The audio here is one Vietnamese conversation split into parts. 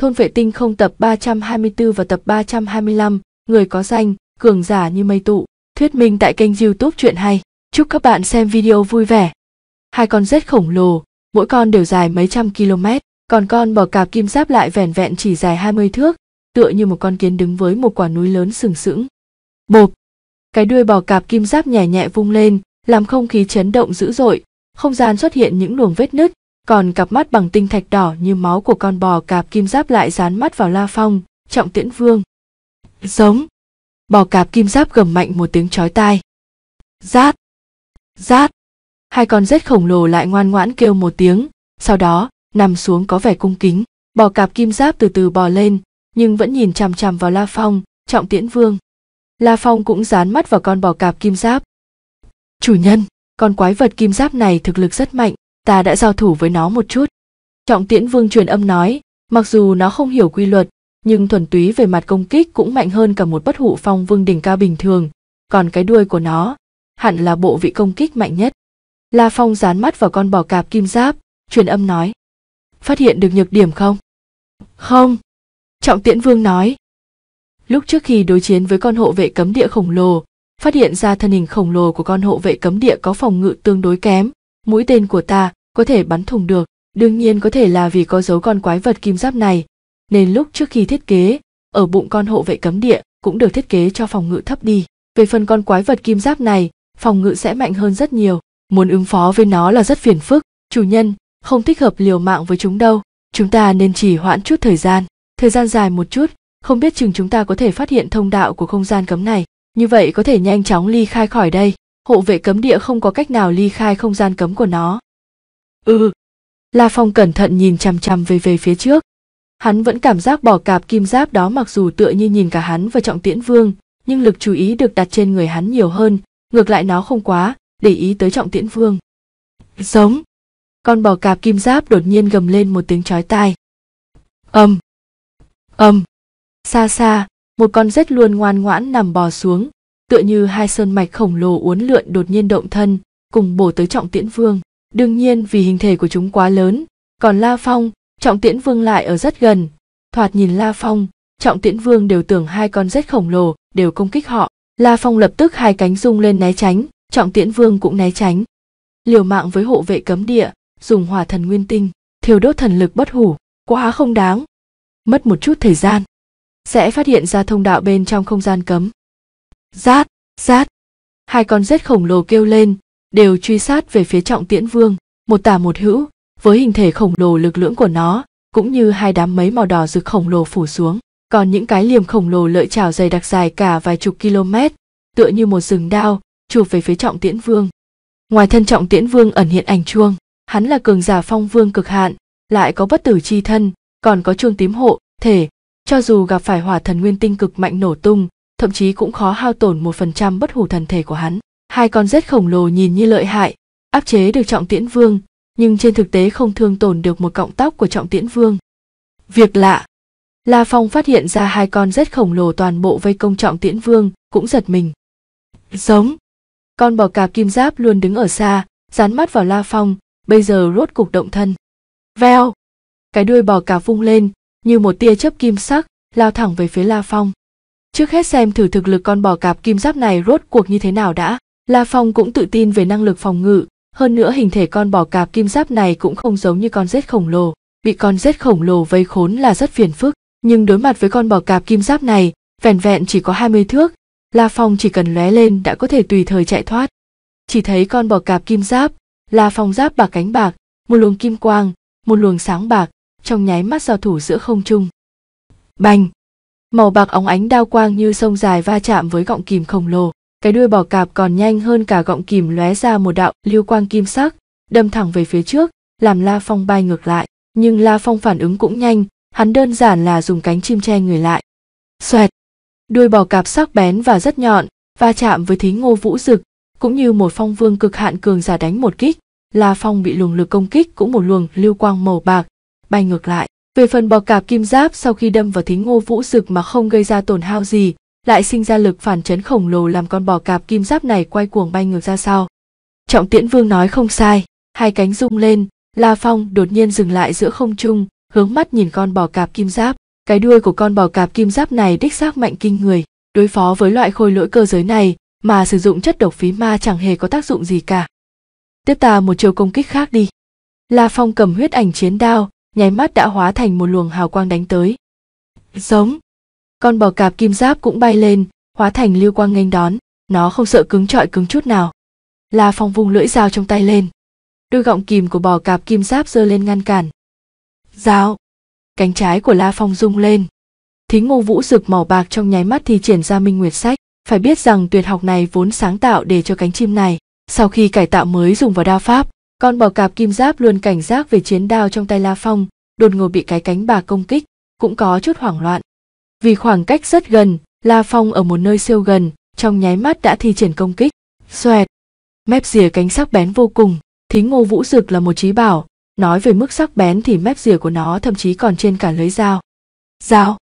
Thôn vệ tinh không tập 324 và tập 325, người có danh, cường giả như mây tụ, thuyết minh tại kênh youtube chuyện hay. Chúc các bạn xem video vui vẻ. Hai con rết khổng lồ, mỗi con đều dài mấy trăm km, còn con bò cạp kim giáp lại vẻn vẹn chỉ dài 20 thước, tựa như một con kiến đứng với một quả núi lớn sừng sững. Bộp! Cái đuôi bò cạp kim giáp nhẹ nhẹ vung lên, làm không khí chấn động dữ dội, không gian xuất hiện những luồng vết nứt, còn cặp mắt bằng tinh thạch đỏ như máu của con bò cạp kim giáp lại dán mắt vào la phong trọng tiễn vương giống bò cạp kim giáp gầm mạnh một tiếng chói tai rát rát hai con rết khổng lồ lại ngoan ngoãn kêu một tiếng sau đó nằm xuống có vẻ cung kính bò cạp kim giáp từ từ bò lên nhưng vẫn nhìn chằm chằm vào la phong trọng tiễn vương la phong cũng dán mắt vào con bò cạp kim giáp chủ nhân con quái vật kim giáp này thực lực rất mạnh ta đã giao thủ với nó một chút trọng tiễn vương truyền âm nói mặc dù nó không hiểu quy luật nhưng thuần túy về mặt công kích cũng mạnh hơn cả một bất hụ phong vương đỉnh cao bình thường còn cái đuôi của nó hẳn là bộ vị công kích mạnh nhất la phong dán mắt vào con bò cạp kim giáp truyền âm nói phát hiện được nhược điểm không không trọng tiễn vương nói lúc trước khi đối chiến với con hộ vệ cấm địa khổng lồ phát hiện ra thân hình khổng lồ của con hộ vệ cấm địa có phòng ngự tương đối kém mũi tên của ta có thể bắn thủng được đương nhiên có thể là vì có dấu con quái vật kim giáp này nên lúc trước khi thiết kế ở bụng con hộ vệ cấm địa cũng được thiết kế cho phòng ngự thấp đi về phần con quái vật kim giáp này phòng ngự sẽ mạnh hơn rất nhiều muốn ứng phó với nó là rất phiền phức chủ nhân không thích hợp liều mạng với chúng đâu chúng ta nên chỉ hoãn chút thời gian thời gian dài một chút không biết chừng chúng ta có thể phát hiện thông đạo của không gian cấm này như vậy có thể nhanh chóng ly khai khỏi đây hộ vệ cấm địa không có cách nào ly khai không gian cấm của nó. Ừ. La Phong cẩn thận nhìn chằm chằm về về phía trước. Hắn vẫn cảm giác bỏ cạp kim giáp đó mặc dù tựa như nhìn cả hắn và trọng tiễn vương, nhưng lực chú ý được đặt trên người hắn nhiều hơn, ngược lại nó không quá, để ý tới trọng tiễn vương. Giống! Con bò cạp kim giáp đột nhiên gầm lên một tiếng chói tai. Âm! Âm! Xa xa, một con rết luôn ngoan ngoãn nằm bò xuống, tựa như hai sơn mạch khổng lồ uốn lượn đột nhiên động thân cùng bổ tới trọng tiễn vương đương nhiên vì hình thể của chúng quá lớn còn la phong trọng tiễn vương lại ở rất gần thoạt nhìn la phong trọng tiễn vương đều tưởng hai con rết khổng lồ đều công kích họ la phong lập tức hai cánh rung lên né tránh trọng tiễn vương cũng né tránh liều mạng với hộ vệ cấm địa dùng hỏa thần nguyên tinh thiêu đốt thần lực bất hủ quá không đáng mất một chút thời gian sẽ phát hiện ra thông đạo bên trong không gian cấm rát rát hai con rết khổng lồ kêu lên đều truy sát về phía trọng tiễn vương một tả một hữu với hình thể khổng lồ lực lưỡng của nó cũng như hai đám mấy màu đỏ rực khổng lồ phủ xuống còn những cái liềm khổng lồ lợi chảo dày đặc dài cả vài chục km tựa như một rừng đao chụp về phía trọng tiễn vương ngoài thân trọng tiễn vương ẩn hiện ảnh chuông hắn là cường giả phong vương cực hạn lại có bất tử chi thân còn có chuông tím hộ thể cho dù gặp phải hỏa thần nguyên tinh cực mạnh nổ tung thậm chí cũng khó hao tổn một phần trăm bất hủ thần thể của hắn hai con rết khổng lồ nhìn như lợi hại áp chế được trọng tiễn vương nhưng trên thực tế không thương tổn được một cọng tóc của trọng tiễn vương việc lạ la phong phát hiện ra hai con rết khổng lồ toàn bộ vây công trọng tiễn vương cũng giật mình giống con bò cạp kim giáp luôn đứng ở xa dán mắt vào la phong bây giờ rốt cục động thân veo cái đuôi bò cạp vung lên như một tia chớp kim sắc lao thẳng về phía la phong trước hết xem thử thực lực con bò cạp kim giáp này rốt cuộc như thế nào đã la phong cũng tự tin về năng lực phòng ngự hơn nữa hình thể con bò cạp kim giáp này cũng không giống như con rết khổng lồ bị con rết khổng lồ vây khốn là rất phiền phức nhưng đối mặt với con bò cạp kim giáp này vẻn vẹn chỉ có 20 thước la phong chỉ cần lóe lên đã có thể tùy thời chạy thoát chỉ thấy con bò cạp kim giáp la phong giáp bạc cánh bạc một luồng kim quang một luồng sáng bạc trong nháy mắt giao thủ giữa không trung bành màu bạc óng ánh đao quang như sông dài va chạm với gọng kìm khổng lồ cái đuôi bò cạp còn nhanh hơn cả gọng kìm lóe ra một đạo lưu quang kim sắc đâm thẳng về phía trước làm la phong bay ngược lại nhưng la phong phản ứng cũng nhanh hắn đơn giản là dùng cánh chim che người lại xoẹt đuôi bò cạp sắc bén và rất nhọn va chạm với thí ngô vũ rực cũng như một phong vương cực hạn cường giả đánh một kích la phong bị luồng lực công kích cũng một luồng lưu quang màu bạc bay ngược lại về phần bò cạp kim giáp sau khi đâm vào thính ngô vũ rực mà không gây ra tổn hao gì, lại sinh ra lực phản chấn khổng lồ làm con bò cạp kim giáp này quay cuồng bay ngược ra sau. Trọng Tiễn Vương nói không sai, hai cánh rung lên, La Phong đột nhiên dừng lại giữa không trung, hướng mắt nhìn con bò cạp kim giáp. Cái đuôi của con bò cạp kim giáp này đích xác mạnh kinh người, đối phó với loại khôi lỗi cơ giới này mà sử dụng chất độc phí ma chẳng hề có tác dụng gì cả. Tiếp ta một chiêu công kích khác đi. La Phong cầm huyết ảnh chiến đao, nháy mắt đã hóa thành một luồng hào quang đánh tới. Giống! Con bò cạp kim giáp cũng bay lên, hóa thành lưu quang nghênh đón, nó không sợ cứng trọi cứng chút nào. La Phong vung lưỡi dao trong tay lên. Đôi gọng kìm của bò cạp kim giáp giơ lên ngăn cản. Dao! Cánh trái của La Phong rung lên. Thính ngô vũ rực màu bạc trong nháy mắt thì triển ra minh nguyệt sách. Phải biết rằng tuyệt học này vốn sáng tạo để cho cánh chim này, sau khi cải tạo mới dùng vào đao pháp, con bò cạp kim giáp luôn cảnh giác về chiến đao trong tay La Phong, đột ngột bị cái cánh bà công kích, cũng có chút hoảng loạn. Vì khoảng cách rất gần, La Phong ở một nơi siêu gần, trong nháy mắt đã thi triển công kích. Xoẹt! Mép rìa cánh sắc bén vô cùng, thính ngô vũ dực là một trí bảo, nói về mức sắc bén thì mép rìa của nó thậm chí còn trên cả lưới dao. Dao!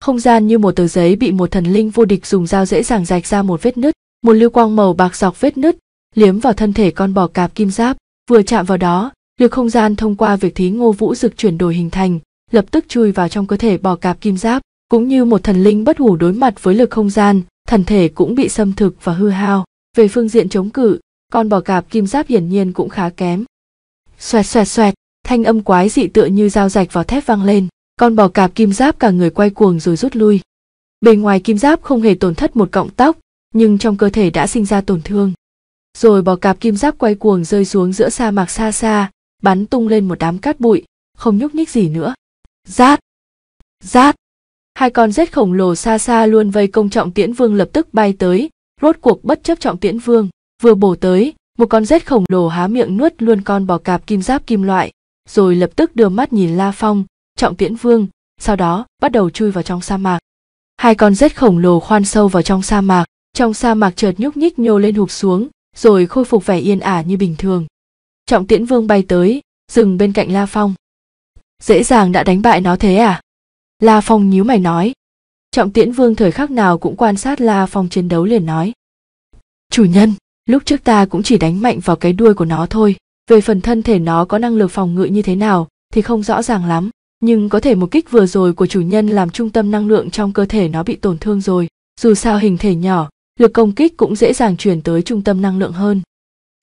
Không gian như một tờ giấy bị một thần linh vô địch dùng dao dễ dàng rạch ra một vết nứt, một lưu quang màu bạc dọc vết nứt, liếm vào thân thể con bò cạp kim giáp vừa chạm vào đó lực không gian thông qua việc thí ngô vũ dực chuyển đổi hình thành lập tức chui vào trong cơ thể bò cạp kim giáp cũng như một thần linh bất hủ đối mặt với lực không gian thần thể cũng bị xâm thực và hư hao về phương diện chống cự con bò cạp kim giáp hiển nhiên cũng khá kém xoẹt xoẹt xoẹt thanh âm quái dị tựa như dao rạch vào thép vang lên con bò cạp kim giáp cả người quay cuồng rồi rút lui bề ngoài kim giáp không hề tổn thất một cọng tóc nhưng trong cơ thể đã sinh ra tổn thương rồi bò cạp kim giáp quay cuồng rơi xuống giữa sa mạc xa xa bắn tung lên một đám cát bụi không nhúc nhích gì nữa rát rát hai con rết khổng lồ xa xa luôn vây công trọng tiễn vương lập tức bay tới rốt cuộc bất chấp trọng tiễn vương vừa bổ tới một con rết khổng lồ há miệng nuốt luôn con bò cạp kim giáp kim loại rồi lập tức đưa mắt nhìn la phong trọng tiễn vương sau đó bắt đầu chui vào trong sa mạc hai con rết khổng lồ khoan sâu vào trong sa mạc trong sa mạc chợt nhúc nhích nhô lên hụp xuống rồi khôi phục vẻ yên ả như bình thường trọng tiễn vương bay tới dừng bên cạnh la phong dễ dàng đã đánh bại nó thế à la phong nhíu mày nói trọng tiễn vương thời khắc nào cũng quan sát la phong chiến đấu liền nói chủ nhân lúc trước ta cũng chỉ đánh mạnh vào cái đuôi của nó thôi về phần thân thể nó có năng lực phòng ngự như thế nào thì không rõ ràng lắm nhưng có thể một kích vừa rồi của chủ nhân làm trung tâm năng lượng trong cơ thể nó bị tổn thương rồi dù sao hình thể nhỏ lực công kích cũng dễ dàng chuyển tới trung tâm năng lượng hơn.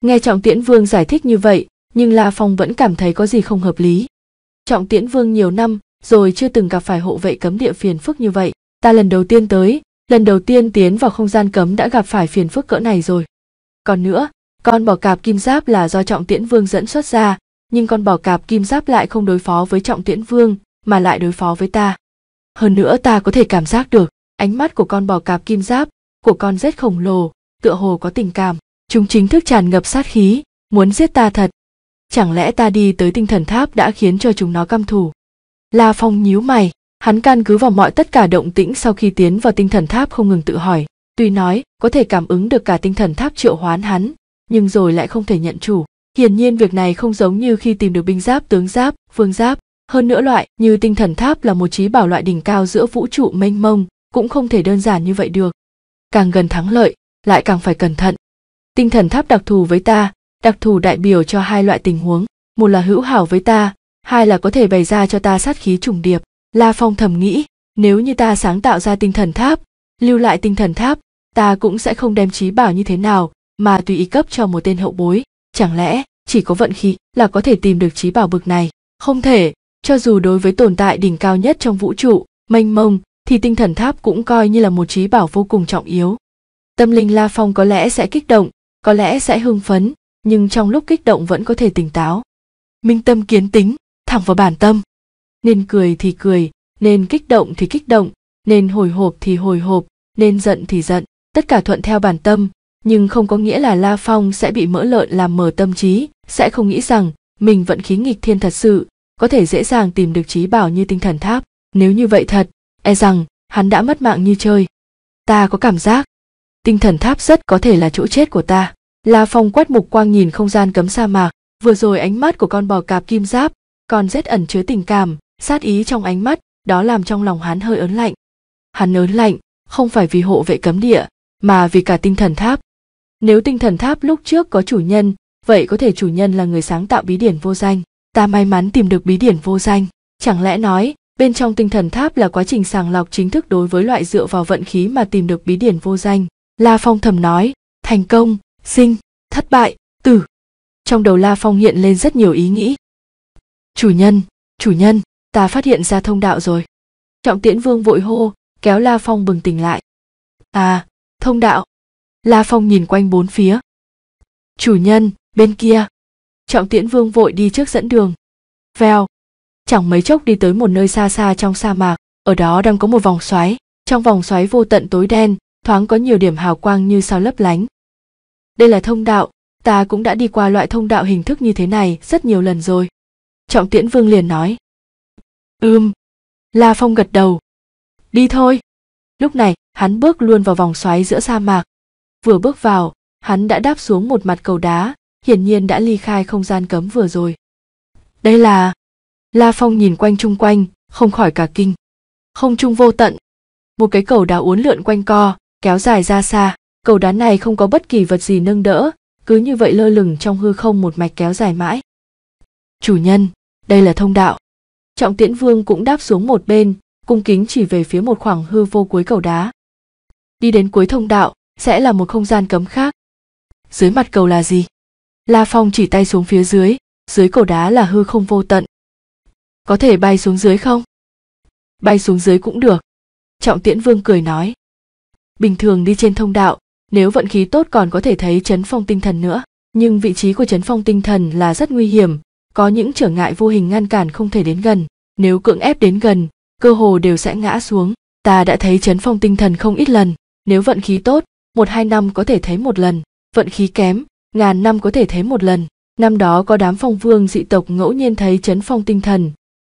Nghe Trọng Tiễn Vương giải thích như vậy, nhưng La Phong vẫn cảm thấy có gì không hợp lý. Trọng Tiễn Vương nhiều năm rồi chưa từng gặp phải hộ vệ cấm địa phiền phức như vậy, ta lần đầu tiên tới, lần đầu tiên tiến vào không gian cấm đã gặp phải phiền phức cỡ này rồi. Còn nữa, con bò cạp kim giáp là do Trọng Tiễn Vương dẫn xuất ra, nhưng con bò cạp kim giáp lại không đối phó với Trọng Tiễn Vương, mà lại đối phó với ta. Hơn nữa ta có thể cảm giác được, ánh mắt của con bò cạp kim giáp của con rết khổng lồ tựa hồ có tình cảm chúng chính thức tràn ngập sát khí muốn giết ta thật chẳng lẽ ta đi tới tinh thần tháp đã khiến cho chúng nó căm thù la phong nhíu mày hắn căn cứ vào mọi tất cả động tĩnh sau khi tiến vào tinh thần tháp không ngừng tự hỏi tuy nói có thể cảm ứng được cả tinh thần tháp triệu hoán hắn nhưng rồi lại không thể nhận chủ hiển nhiên việc này không giống như khi tìm được binh giáp tướng giáp phương giáp hơn nữa loại như tinh thần tháp là một trí bảo loại đỉnh cao giữa vũ trụ mênh mông cũng không thể đơn giản như vậy được càng gần thắng lợi lại càng phải cẩn thận tinh thần tháp đặc thù với ta đặc thù đại biểu cho hai loại tình huống một là hữu hảo với ta hai là có thể bày ra cho ta sát khí trùng điệp la phong thầm nghĩ nếu như ta sáng tạo ra tinh thần tháp lưu lại tinh thần tháp ta cũng sẽ không đem trí bảo như thế nào mà tùy ý cấp cho một tên hậu bối chẳng lẽ chỉ có vận khí là có thể tìm được trí bảo bực này không thể cho dù đối với tồn tại đỉnh cao nhất trong vũ trụ mênh mông thì tinh thần tháp cũng coi như là một trí bảo vô cùng trọng yếu. Tâm linh La Phong có lẽ sẽ kích động, có lẽ sẽ hưng phấn, nhưng trong lúc kích động vẫn có thể tỉnh táo. Minh tâm kiến tính, thẳng vào bản tâm. Nên cười thì cười, nên kích động thì kích động, nên hồi hộp thì hồi hộp, nên giận thì giận, tất cả thuận theo bản tâm, nhưng không có nghĩa là La Phong sẽ bị mỡ lợn làm mờ tâm trí, sẽ không nghĩ rằng mình vẫn khí nghịch thiên thật sự, có thể dễ dàng tìm được trí bảo như tinh thần tháp. Nếu như vậy thật, e rằng hắn đã mất mạng như chơi ta có cảm giác tinh thần tháp rất có thể là chỗ chết của ta la phong quét mục quang nhìn không gian cấm sa mạc vừa rồi ánh mắt của con bò cạp kim giáp còn rất ẩn chứa tình cảm sát ý trong ánh mắt đó làm trong lòng hắn hơi ớn lạnh hắn ớn lạnh không phải vì hộ vệ cấm địa mà vì cả tinh thần tháp nếu tinh thần tháp lúc trước có chủ nhân vậy có thể chủ nhân là người sáng tạo bí điển vô danh ta may mắn tìm được bí điển vô danh chẳng lẽ nói Bên trong tinh thần tháp là quá trình sàng lọc chính thức đối với loại dựa vào vận khí mà tìm được bí điển vô danh. La Phong thầm nói, thành công, sinh, thất bại, tử. Trong đầu La Phong hiện lên rất nhiều ý nghĩ. Chủ nhân, chủ nhân, ta phát hiện ra thông đạo rồi. Trọng tiễn vương vội hô, kéo La Phong bừng tỉnh lại. À, thông đạo. La Phong nhìn quanh bốn phía. Chủ nhân, bên kia. Trọng tiễn vương vội đi trước dẫn đường. Vèo, chẳng mấy chốc đi tới một nơi xa xa trong sa mạc ở đó đang có một vòng xoáy trong vòng xoáy vô tận tối đen thoáng có nhiều điểm hào quang như sao lấp lánh đây là thông đạo ta cũng đã đi qua loại thông đạo hình thức như thế này rất nhiều lần rồi trọng tiễn vương liền nói ưm la phong gật đầu đi thôi lúc này hắn bước luôn vào vòng xoáy giữa sa mạc vừa bước vào hắn đã đáp xuống một mặt cầu đá hiển nhiên đã ly khai không gian cấm vừa rồi đây là La Phong nhìn quanh chung quanh, không khỏi cả kinh. Không trung vô tận. Một cái cầu đá uốn lượn quanh co, kéo dài ra xa. Cầu đá này không có bất kỳ vật gì nâng đỡ, cứ như vậy lơ lửng trong hư không một mạch kéo dài mãi. Chủ nhân, đây là thông đạo. Trọng Tiễn Vương cũng đáp xuống một bên, cung kính chỉ về phía một khoảng hư vô cuối cầu đá. Đi đến cuối thông đạo, sẽ là một không gian cấm khác. Dưới mặt cầu là gì? La Phong chỉ tay xuống phía dưới, dưới cầu đá là hư không vô tận, có thể bay xuống dưới không bay xuống dưới cũng được trọng tiễn vương cười nói bình thường đi trên thông đạo nếu vận khí tốt còn có thể thấy chấn phong tinh thần nữa nhưng vị trí của chấn phong tinh thần là rất nguy hiểm có những trở ngại vô hình ngăn cản không thể đến gần nếu cưỡng ép đến gần cơ hồ đều sẽ ngã xuống ta đã thấy chấn phong tinh thần không ít lần nếu vận khí tốt một hai năm có thể thấy một lần vận khí kém ngàn năm có thể thấy một lần năm đó có đám phong vương dị tộc ngẫu nhiên thấy chấn phong tinh thần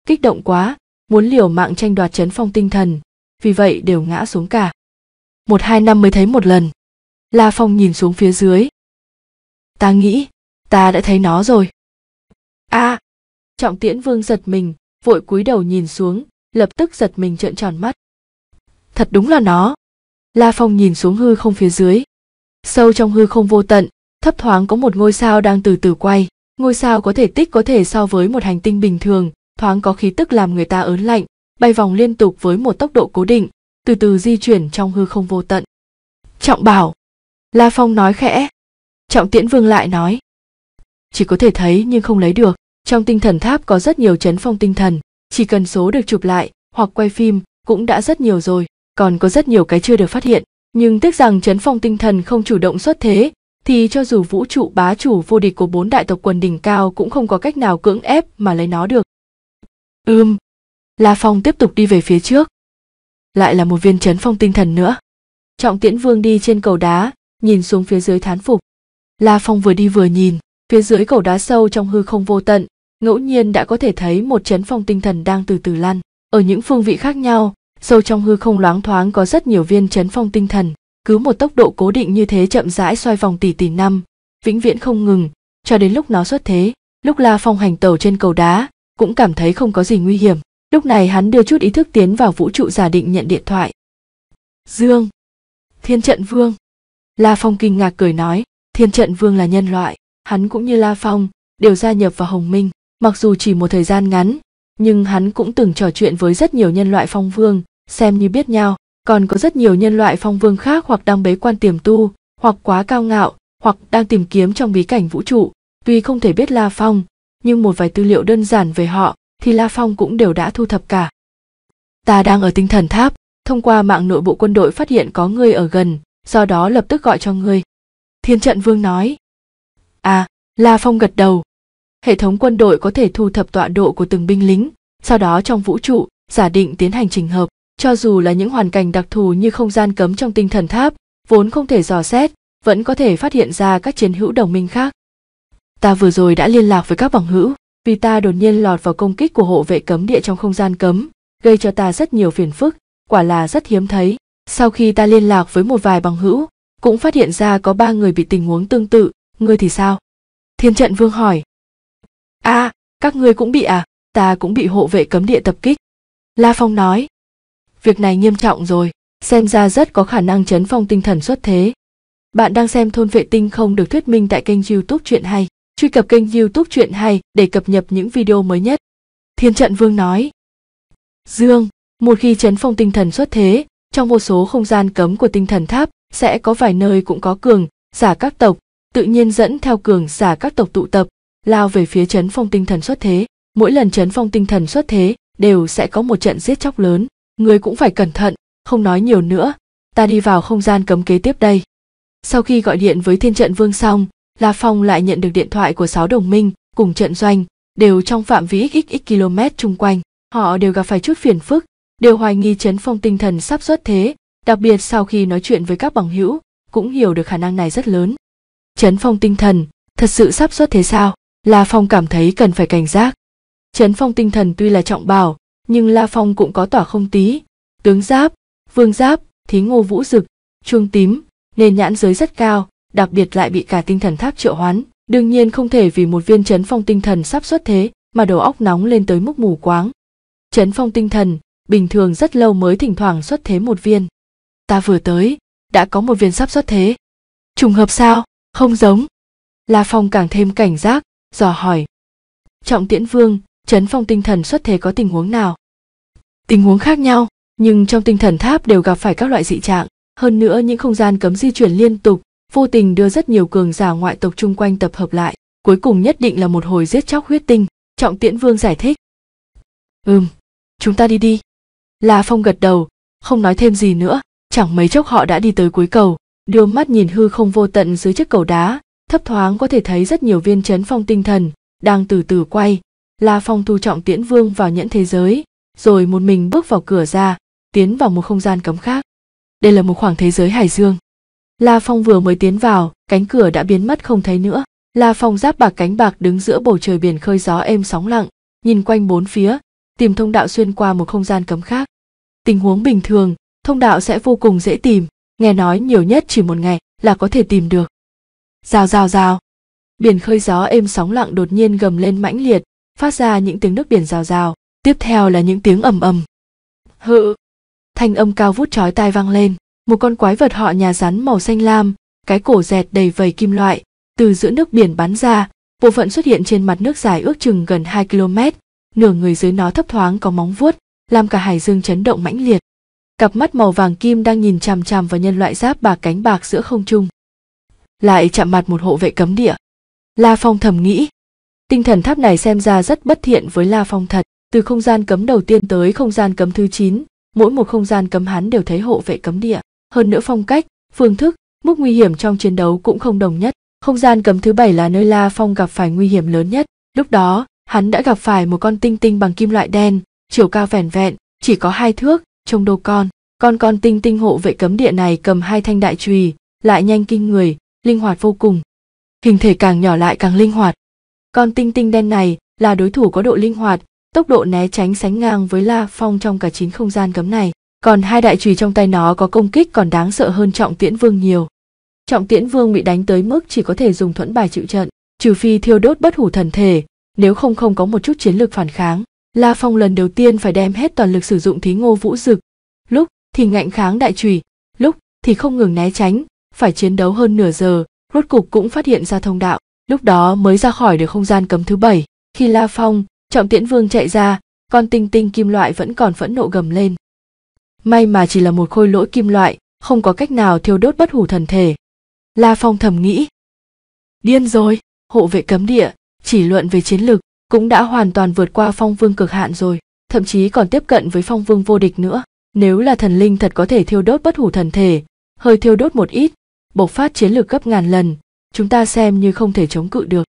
kích động quá muốn liều mạng tranh đoạt chấn phong tinh thần vì vậy đều ngã xuống cả một hai năm mới thấy một lần la phong nhìn xuống phía dưới ta nghĩ ta đã thấy nó rồi a à, trọng tiễn vương giật mình vội cúi đầu nhìn xuống lập tức giật mình trợn tròn mắt thật đúng là nó la phong nhìn xuống hư không phía dưới sâu trong hư không vô tận thấp thoáng có một ngôi sao đang từ từ quay ngôi sao có thể tích có thể so với một hành tinh bình thường thoáng có khí tức làm người ta ớn lạnh, bay vòng liên tục với một tốc độ cố định, từ từ di chuyển trong hư không vô tận. Trọng bảo, La Phong nói khẽ. Trọng Tiễn Vương lại nói. Chỉ có thể thấy nhưng không lấy được, trong tinh thần tháp có rất nhiều chấn phong tinh thần, chỉ cần số được chụp lại hoặc quay phim cũng đã rất nhiều rồi, còn có rất nhiều cái chưa được phát hiện. Nhưng tiếc rằng chấn phong tinh thần không chủ động xuất thế, thì cho dù vũ trụ bá chủ vô địch của bốn đại tộc quần đỉnh cao cũng không có cách nào cưỡng ép mà lấy nó được. Ưm. La Phong tiếp tục đi về phía trước. Lại là một viên chấn phong tinh thần nữa. Trọng Tiễn Vương đi trên cầu đá, nhìn xuống phía dưới thán phục. La Phong vừa đi vừa nhìn, phía dưới cầu đá sâu trong hư không vô tận, ngẫu nhiên đã có thể thấy một chấn phong tinh thần đang từ từ lăn. Ở những phương vị khác nhau, sâu trong hư không loáng thoáng có rất nhiều viên chấn phong tinh thần, cứ một tốc độ cố định như thế chậm rãi xoay vòng tỷ tỷ năm, vĩnh viễn không ngừng, cho đến lúc nó xuất thế. Lúc La Phong hành tẩu trên cầu đá, cũng cảm thấy không có gì nguy hiểm. Lúc này hắn đưa chút ý thức tiến vào vũ trụ giả định nhận điện thoại. Dương. Thiên trận vương. La Phong kinh ngạc cười nói, thiên trận vương là nhân loại, hắn cũng như La Phong, đều gia nhập vào Hồng Minh, mặc dù chỉ một thời gian ngắn, nhưng hắn cũng từng trò chuyện với rất nhiều nhân loại phong vương, xem như biết nhau, còn có rất nhiều nhân loại phong vương khác hoặc đang bế quan tiềm tu, hoặc quá cao ngạo, hoặc đang tìm kiếm trong bí cảnh vũ trụ, tuy không thể biết La Phong, nhưng một vài tư liệu đơn giản về họ thì La Phong cũng đều đã thu thập cả. Ta đang ở tinh thần tháp, thông qua mạng nội bộ quân đội phát hiện có người ở gần, do đó lập tức gọi cho ngươi. Thiên trận vương nói. À, La Phong gật đầu. Hệ thống quân đội có thể thu thập tọa độ của từng binh lính, sau đó trong vũ trụ, giả định tiến hành trình hợp. Cho dù là những hoàn cảnh đặc thù như không gian cấm trong tinh thần tháp, vốn không thể dò xét, vẫn có thể phát hiện ra các chiến hữu đồng minh khác ta vừa rồi đã liên lạc với các bằng hữu vì ta đột nhiên lọt vào công kích của hộ vệ cấm địa trong không gian cấm gây cho ta rất nhiều phiền phức quả là rất hiếm thấy sau khi ta liên lạc với một vài bằng hữu cũng phát hiện ra có ba người bị tình huống tương tự ngươi thì sao thiên trận vương hỏi a à, các ngươi cũng bị à ta cũng bị hộ vệ cấm địa tập kích la phong nói việc này nghiêm trọng rồi xem ra rất có khả năng chấn phong tinh thần xuất thế bạn đang xem thôn vệ tinh không được thuyết minh tại kênh youtube chuyện hay truy cập kênh youtube chuyện hay để cập nhật những video mới nhất thiên trận vương nói dương một khi chấn phong tinh thần xuất thế trong một số không gian cấm của tinh thần tháp sẽ có vài nơi cũng có cường giả các tộc tự nhiên dẫn theo cường giả các tộc tụ tập lao về phía chấn phong tinh thần xuất thế mỗi lần chấn phong tinh thần xuất thế đều sẽ có một trận giết chóc lớn người cũng phải cẩn thận không nói nhiều nữa ta đi vào không gian cấm kế tiếp đây sau khi gọi điện với thiên trận vương xong La Phong lại nhận được điện thoại của 6 đồng minh cùng trận doanh, đều trong phạm vi xxx km chung quanh. Họ đều gặp phải chút phiền phức, đều hoài nghi chấn phong tinh thần sắp xuất thế, đặc biệt sau khi nói chuyện với các bằng hữu, cũng hiểu được khả năng này rất lớn. Chấn phong tinh thần, thật sự sắp xuất thế sao? La Phong cảm thấy cần phải cảnh giác. Chấn phong tinh thần tuy là trọng bảo, nhưng La Phong cũng có tỏa không tí, tướng giáp, vương giáp, thí ngô vũ dực, chuông tím, nên nhãn giới rất cao, đặc biệt lại bị cả tinh thần tháp triệu hoán đương nhiên không thể vì một viên chấn phong tinh thần sắp xuất thế mà đầu óc nóng lên tới mức mù quáng chấn phong tinh thần bình thường rất lâu mới thỉnh thoảng xuất thế một viên ta vừa tới đã có một viên sắp xuất thế trùng hợp sao không giống la phong càng thêm cảnh giác dò hỏi trọng tiễn vương chấn phong tinh thần xuất thế có tình huống nào tình huống khác nhau nhưng trong tinh thần tháp đều gặp phải các loại dị trạng hơn nữa những không gian cấm di chuyển liên tục vô tình đưa rất nhiều cường giả ngoại tộc chung quanh tập hợp lại, cuối cùng nhất định là một hồi giết chóc huyết tinh, Trọng Tiễn Vương giải thích. Ừm, chúng ta đi đi. La Phong gật đầu, không nói thêm gì nữa, chẳng mấy chốc họ đã đi tới cuối cầu, đưa mắt nhìn hư không vô tận dưới chiếc cầu đá, thấp thoáng có thể thấy rất nhiều viên chấn phong tinh thần, đang từ từ quay. La Phong thu Trọng Tiễn Vương vào nhẫn thế giới, rồi một mình bước vào cửa ra, tiến vào một không gian cấm khác. Đây là một khoảng thế giới hải dương. La Phong vừa mới tiến vào, cánh cửa đã biến mất không thấy nữa. La Phong giáp bạc cánh bạc đứng giữa bầu trời biển khơi gió êm sóng lặng, nhìn quanh bốn phía, tìm thông đạo xuyên qua một không gian cấm khác. Tình huống bình thường, thông đạo sẽ vô cùng dễ tìm, nghe nói nhiều nhất chỉ một ngày là có thể tìm được. Rào rào rào. Biển khơi gió êm sóng lặng đột nhiên gầm lên mãnh liệt, phát ra những tiếng nước biển rào rào, tiếp theo là những tiếng ầm ầm. Hự. Thanh âm cao vút chói tai vang lên một con quái vật họ nhà rắn màu xanh lam, cái cổ dẹt đầy vầy kim loại, từ giữa nước biển bắn ra, bộ phận xuất hiện trên mặt nước dài ước chừng gần 2 km, nửa người dưới nó thấp thoáng có móng vuốt, làm cả hải dương chấn động mãnh liệt. Cặp mắt màu vàng kim đang nhìn chằm chằm vào nhân loại giáp bạc cánh bạc giữa không trung. Lại chạm mặt một hộ vệ cấm địa. La Phong thầm nghĩ. Tinh thần tháp này xem ra rất bất thiện với La Phong thật, từ không gian cấm đầu tiên tới không gian cấm thứ 9, mỗi một không gian cấm hắn đều thấy hộ vệ cấm địa hơn nữa phong cách phương thức mức nguy hiểm trong chiến đấu cũng không đồng nhất không gian cấm thứ bảy là nơi la phong gặp phải nguy hiểm lớn nhất lúc đó hắn đã gặp phải một con tinh tinh bằng kim loại đen chiều cao vẻn vẹn chỉ có hai thước trông đồ con con con tinh tinh hộ vệ cấm địa này cầm hai thanh đại chùy lại nhanh kinh người linh hoạt vô cùng hình thể càng nhỏ lại càng linh hoạt con tinh tinh đen này là đối thủ có độ linh hoạt tốc độ né tránh sánh ngang với la phong trong cả chín không gian cấm này còn hai đại chùy trong tay nó có công kích còn đáng sợ hơn trọng tiễn vương nhiều trọng tiễn vương bị đánh tới mức chỉ có thể dùng thuẫn bài chịu trận trừ phi thiêu đốt bất hủ thần thể nếu không không có một chút chiến lược phản kháng la phong lần đầu tiên phải đem hết toàn lực sử dụng thí ngô vũ dực lúc thì ngạnh kháng đại chùy lúc thì không ngừng né tránh phải chiến đấu hơn nửa giờ rốt cục cũng phát hiện ra thông đạo lúc đó mới ra khỏi được không gian cấm thứ bảy khi la phong trọng tiễn vương chạy ra con tinh tinh kim loại vẫn còn phẫn nộ gầm lên may mà chỉ là một khôi lỗi kim loại không có cách nào thiêu đốt bất hủ thần thể la phong thầm nghĩ điên rồi hộ vệ cấm địa chỉ luận về chiến lược cũng đã hoàn toàn vượt qua phong vương cực hạn rồi thậm chí còn tiếp cận với phong vương vô địch nữa nếu là thần linh thật có thể thiêu đốt bất hủ thần thể hơi thiêu đốt một ít bộc phát chiến lược gấp ngàn lần chúng ta xem như không thể chống cự được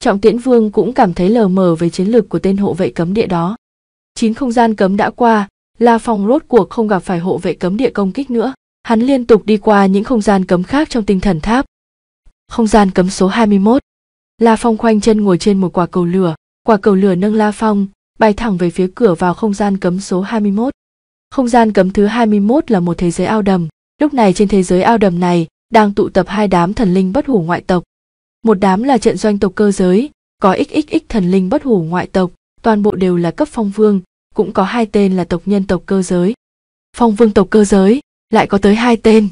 trọng tiễn vương cũng cảm thấy lờ mờ về chiến lược của tên hộ vệ cấm địa đó chín không gian cấm đã qua La Phong rốt cuộc không gặp phải hộ vệ cấm địa công kích nữa. Hắn liên tục đi qua những không gian cấm khác trong tinh thần tháp. Không gian cấm số 21. La Phong khoanh chân ngồi trên một quả cầu lửa, quả cầu lửa nâng La Phong, bay thẳng về phía cửa vào không gian cấm số 21. Không gian cấm thứ 21 là một thế giới ao đầm, lúc này trên thế giới ao đầm này đang tụ tập hai đám thần linh bất hủ ngoại tộc. Một đám là trận doanh tộc cơ giới, có xxx thần linh bất hủ ngoại tộc, toàn bộ đều là cấp phong vương, cũng có hai tên là tộc nhân tộc cơ giới phong vương tộc cơ giới lại có tới hai tên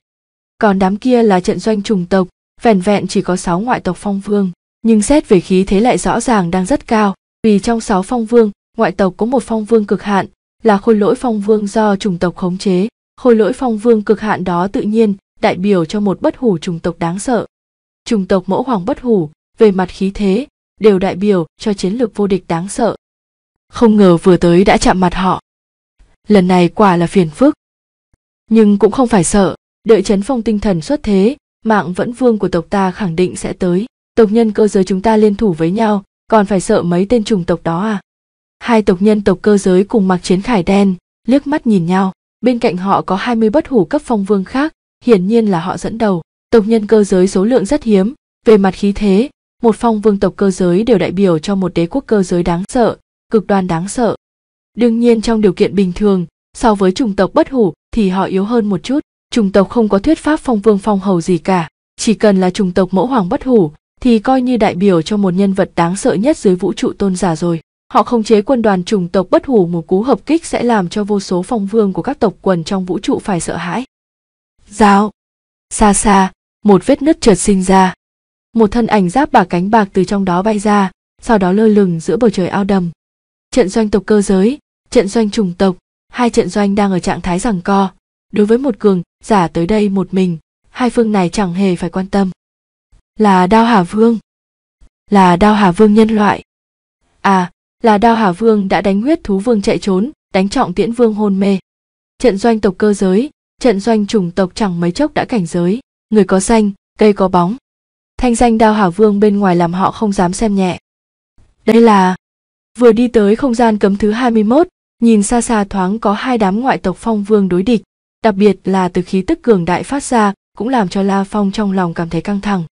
còn đám kia là trận doanh trùng tộc vẻn vẹn chỉ có sáu ngoại tộc phong vương nhưng xét về khí thế lại rõ ràng đang rất cao vì trong sáu phong vương ngoại tộc có một phong vương cực hạn là khôi lỗi phong vương do trùng tộc khống chế khôi lỗi phong vương cực hạn đó tự nhiên đại biểu cho một bất hủ trùng tộc đáng sợ trùng tộc mẫu hoàng bất hủ về mặt khí thế đều đại biểu cho chiến lược vô địch đáng sợ không ngờ vừa tới đã chạm mặt họ lần này quả là phiền phức nhưng cũng không phải sợ đợi chấn phong tinh thần xuất thế mạng vẫn vương của tộc ta khẳng định sẽ tới tộc nhân cơ giới chúng ta liên thủ với nhau còn phải sợ mấy tên trùng tộc đó à hai tộc nhân tộc cơ giới cùng mặc chiến khải đen liếc mắt nhìn nhau bên cạnh họ có hai mươi bất hủ cấp phong vương khác hiển nhiên là họ dẫn đầu tộc nhân cơ giới số lượng rất hiếm về mặt khí thế một phong vương tộc cơ giới đều đại biểu cho một đế quốc cơ giới đáng sợ cực đoan đáng sợ. Đương nhiên trong điều kiện bình thường, so với chủng tộc bất hủ thì họ yếu hơn một chút, chủng tộc không có thuyết pháp phong vương phong hầu gì cả, chỉ cần là chủng tộc mẫu hoàng bất hủ thì coi như đại biểu cho một nhân vật đáng sợ nhất dưới vũ trụ tôn giả rồi. Họ khống chế quân đoàn chủng tộc bất hủ một cú hợp kích sẽ làm cho vô số phong vương của các tộc quần trong vũ trụ phải sợ hãi. Giáo. Xa xa, một vết nứt chợt sinh ra. Một thân ảnh giáp bạc cánh bạc từ trong đó bay ra, sau đó lơ lửng giữa bầu trời ao đầm trận doanh tộc cơ giới trận doanh trùng tộc hai trận doanh đang ở trạng thái rằng co đối với một cường giả tới đây một mình hai phương này chẳng hề phải quan tâm là đao hà vương là đao hà vương nhân loại à là đao hà vương đã đánh huyết thú vương chạy trốn đánh trọng tiễn vương hôn mê trận doanh tộc cơ giới trận doanh chủng tộc chẳng mấy chốc đã cảnh giới người có xanh cây có bóng thanh danh đao hà vương bên ngoài làm họ không dám xem nhẹ đây là Vừa đi tới không gian cấm thứ 21, nhìn xa xa thoáng có hai đám ngoại tộc phong vương đối địch, đặc biệt là từ khí tức cường đại phát ra cũng làm cho La Phong trong lòng cảm thấy căng thẳng.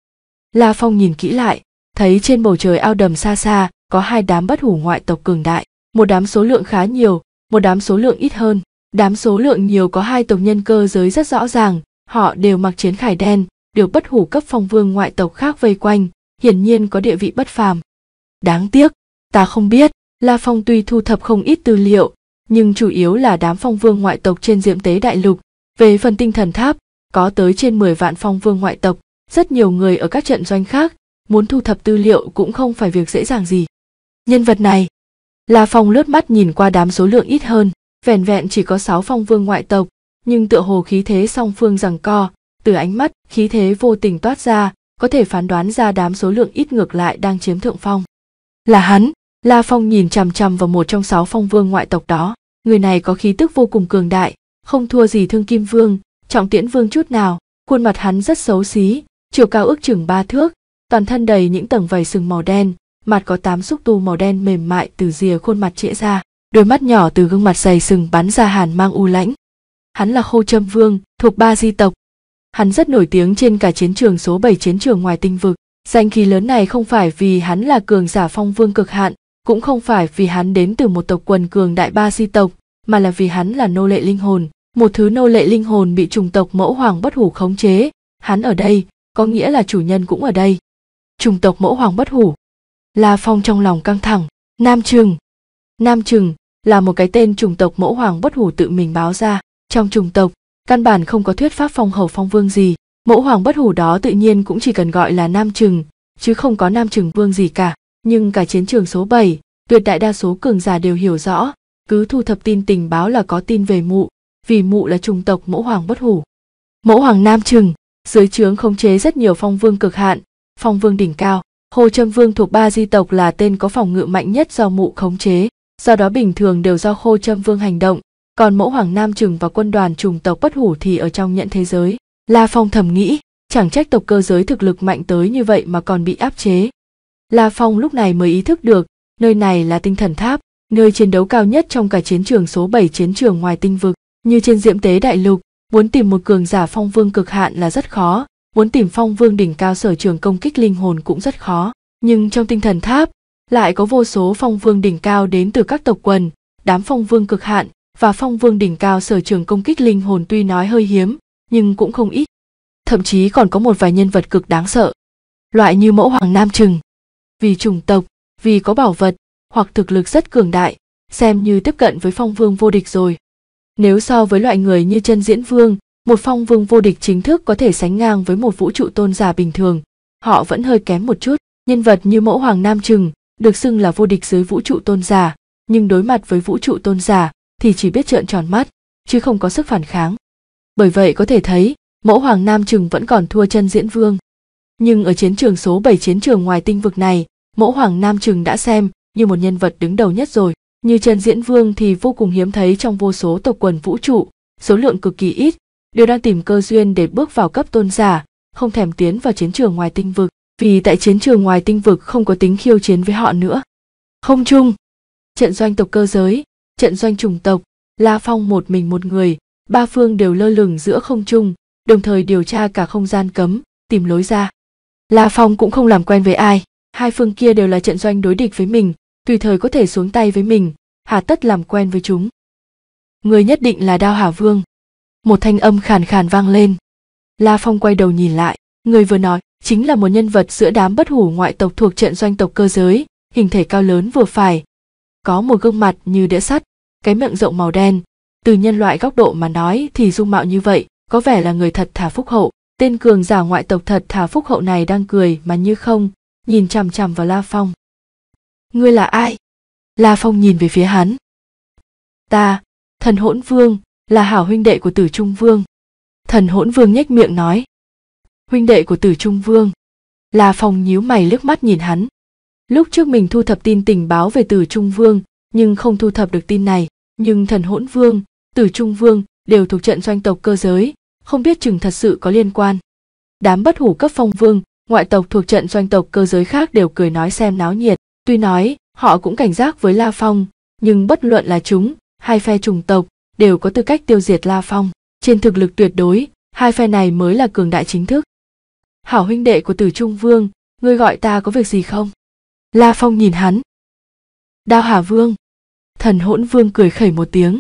La Phong nhìn kỹ lại, thấy trên bầu trời ao đầm xa xa có hai đám bất hủ ngoại tộc cường đại, một đám số lượng khá nhiều, một đám số lượng ít hơn. Đám số lượng nhiều có hai tộc nhân cơ giới rất rõ ràng, họ đều mặc chiến khải đen, được bất hủ cấp phong vương ngoại tộc khác vây quanh, hiển nhiên có địa vị bất phàm. Đáng tiếc, ta không biết la phong tuy thu thập không ít tư liệu nhưng chủ yếu là đám phong vương ngoại tộc trên diệm tế đại lục về phần tinh thần tháp có tới trên mười vạn phong vương ngoại tộc rất nhiều người ở các trận doanh khác muốn thu thập tư liệu cũng không phải việc dễ dàng gì nhân vật này la phong lướt mắt nhìn qua đám số lượng ít hơn vẻn vẹn chỉ có sáu phong vương ngoại tộc nhưng tựa hồ khí thế song phương rằng co từ ánh mắt khí thế vô tình toát ra có thể phán đoán ra đám số lượng ít ngược lại đang chiếm thượng phong là hắn La Phong nhìn chằm chằm vào một trong sáu phong vương ngoại tộc đó, người này có khí tức vô cùng cường đại, không thua gì Thương Kim Vương, Trọng Tiễn Vương chút nào, khuôn mặt hắn rất xấu xí, chiều cao ước chừng ba thước, toàn thân đầy những tầng vảy sừng màu đen, mặt có tám xúc tu màu đen mềm mại từ rìa khuôn mặt trĩa ra, đôi mắt nhỏ từ gương mặt dày sừng bắn ra hàn mang u lãnh. Hắn là Khô Châm Vương, thuộc ba di tộc. Hắn rất nổi tiếng trên cả chiến trường số 7 chiến trường ngoài tinh vực. Danh khí lớn này không phải vì hắn là cường giả phong vương cực hạn, cũng không phải vì hắn đến từ một tộc quần cường đại ba si tộc mà là vì hắn là nô lệ linh hồn một thứ nô lệ linh hồn bị chủng tộc mẫu hoàng bất hủ khống chế hắn ở đây có nghĩa là chủ nhân cũng ở đây chủng tộc mẫu hoàng bất hủ la phong trong lòng căng thẳng nam trừng nam trừng là một cái tên chủng tộc mẫu hoàng bất hủ tự mình báo ra trong chủng tộc căn bản không có thuyết pháp phong hầu phong vương gì mẫu hoàng bất hủ đó tự nhiên cũng chỉ cần gọi là nam trừng chứ không có nam trừng vương gì cả nhưng cả chiến trường số 7, tuyệt đại đa số cường giả đều hiểu rõ, cứ thu thập tin tình báo là có tin về mụ, vì mụ là trùng tộc mẫu hoàng bất hủ. Mẫu hoàng Nam Trừng, dưới trướng khống chế rất nhiều phong vương cực hạn, phong vương đỉnh cao, Hồ Trâm Vương thuộc ba di tộc là tên có phòng ngự mạnh nhất do mụ khống chế, do đó bình thường đều do khô Trâm Vương hành động, còn mẫu hoàng Nam Trừng và quân đoàn trùng tộc bất hủ thì ở trong nhận thế giới. La Phong thầm nghĩ, chẳng trách tộc cơ giới thực lực mạnh tới như vậy mà còn bị áp chế, La Phong lúc này mới ý thức được, nơi này là tinh thần tháp, nơi chiến đấu cao nhất trong cả chiến trường số 7 chiến trường ngoài tinh vực. Như trên diễm tế đại lục, muốn tìm một cường giả phong vương cực hạn là rất khó, muốn tìm phong vương đỉnh cao sở trường công kích linh hồn cũng rất khó. Nhưng trong tinh thần tháp, lại có vô số phong vương đỉnh cao đến từ các tộc quần, đám phong vương cực hạn và phong vương đỉnh cao sở trường công kích linh hồn tuy nói hơi hiếm, nhưng cũng không ít. Thậm chí còn có một vài nhân vật cực đáng sợ. Loại như mẫu hoàng nam trừng, vì chủng tộc vì có bảo vật hoặc thực lực rất cường đại xem như tiếp cận với phong vương vô địch rồi nếu so với loại người như chân diễn vương một phong vương vô địch chính thức có thể sánh ngang với một vũ trụ tôn giả bình thường họ vẫn hơi kém một chút nhân vật như mẫu hoàng nam trừng được xưng là vô địch dưới vũ trụ tôn giả nhưng đối mặt với vũ trụ tôn giả thì chỉ biết trợn tròn mắt chứ không có sức phản kháng bởi vậy có thể thấy mẫu hoàng nam trừng vẫn còn thua chân diễn vương nhưng ở chiến trường số 7 chiến trường ngoài tinh vực này, mẫu Hoàng Nam Trừng đã xem như một nhân vật đứng đầu nhất rồi. Như Trần Diễn Vương thì vô cùng hiếm thấy trong vô số tộc quần vũ trụ, số lượng cực kỳ ít, đều đang tìm cơ duyên để bước vào cấp tôn giả, không thèm tiến vào chiến trường ngoài tinh vực, vì tại chiến trường ngoài tinh vực không có tính khiêu chiến với họ nữa. Không chung, trận doanh tộc cơ giới, trận doanh chủng tộc, La Phong một mình một người, ba phương đều lơ lửng giữa không trung, đồng thời điều tra cả không gian cấm, tìm lối ra. La Phong cũng không làm quen với ai, hai phương kia đều là trận doanh đối địch với mình, tùy thời có thể xuống tay với mình, hà tất làm quen với chúng. Người nhất định là Đao Hà Vương. Một thanh âm khàn khàn vang lên. La Phong quay đầu nhìn lại, người vừa nói chính là một nhân vật giữa đám bất hủ ngoại tộc thuộc trận doanh tộc cơ giới, hình thể cao lớn vừa phải. Có một gương mặt như đĩa sắt, cái miệng rộng màu đen. Từ nhân loại góc độ mà nói thì dung mạo như vậy, có vẻ là người thật thà phúc hậu, tên cường giả ngoại tộc thật thà phúc hậu này đang cười mà như không nhìn chằm chằm vào la phong ngươi là ai la phong nhìn về phía hắn ta thần hỗn vương là hảo huynh đệ của tử trung vương thần hỗn vương nhếch miệng nói huynh đệ của tử trung vương la phong nhíu mày liếc mắt nhìn hắn lúc trước mình thu thập tin tình báo về tử trung vương nhưng không thu thập được tin này nhưng thần hỗn vương tử trung vương đều thuộc trận doanh tộc cơ giới không biết chừng thật sự có liên quan. Đám bất hủ cấp phong vương, ngoại tộc thuộc trận doanh tộc cơ giới khác đều cười nói xem náo nhiệt, tuy nói họ cũng cảnh giác với La Phong, nhưng bất luận là chúng, hai phe trùng tộc đều có tư cách tiêu diệt La Phong, trên thực lực tuyệt đối, hai phe này mới là cường đại chính thức. Hảo huynh đệ của Tử Trung Vương, ngươi gọi ta có việc gì không? La Phong nhìn hắn. Đao Hà Vương. Thần Hỗn Vương cười khẩy một tiếng.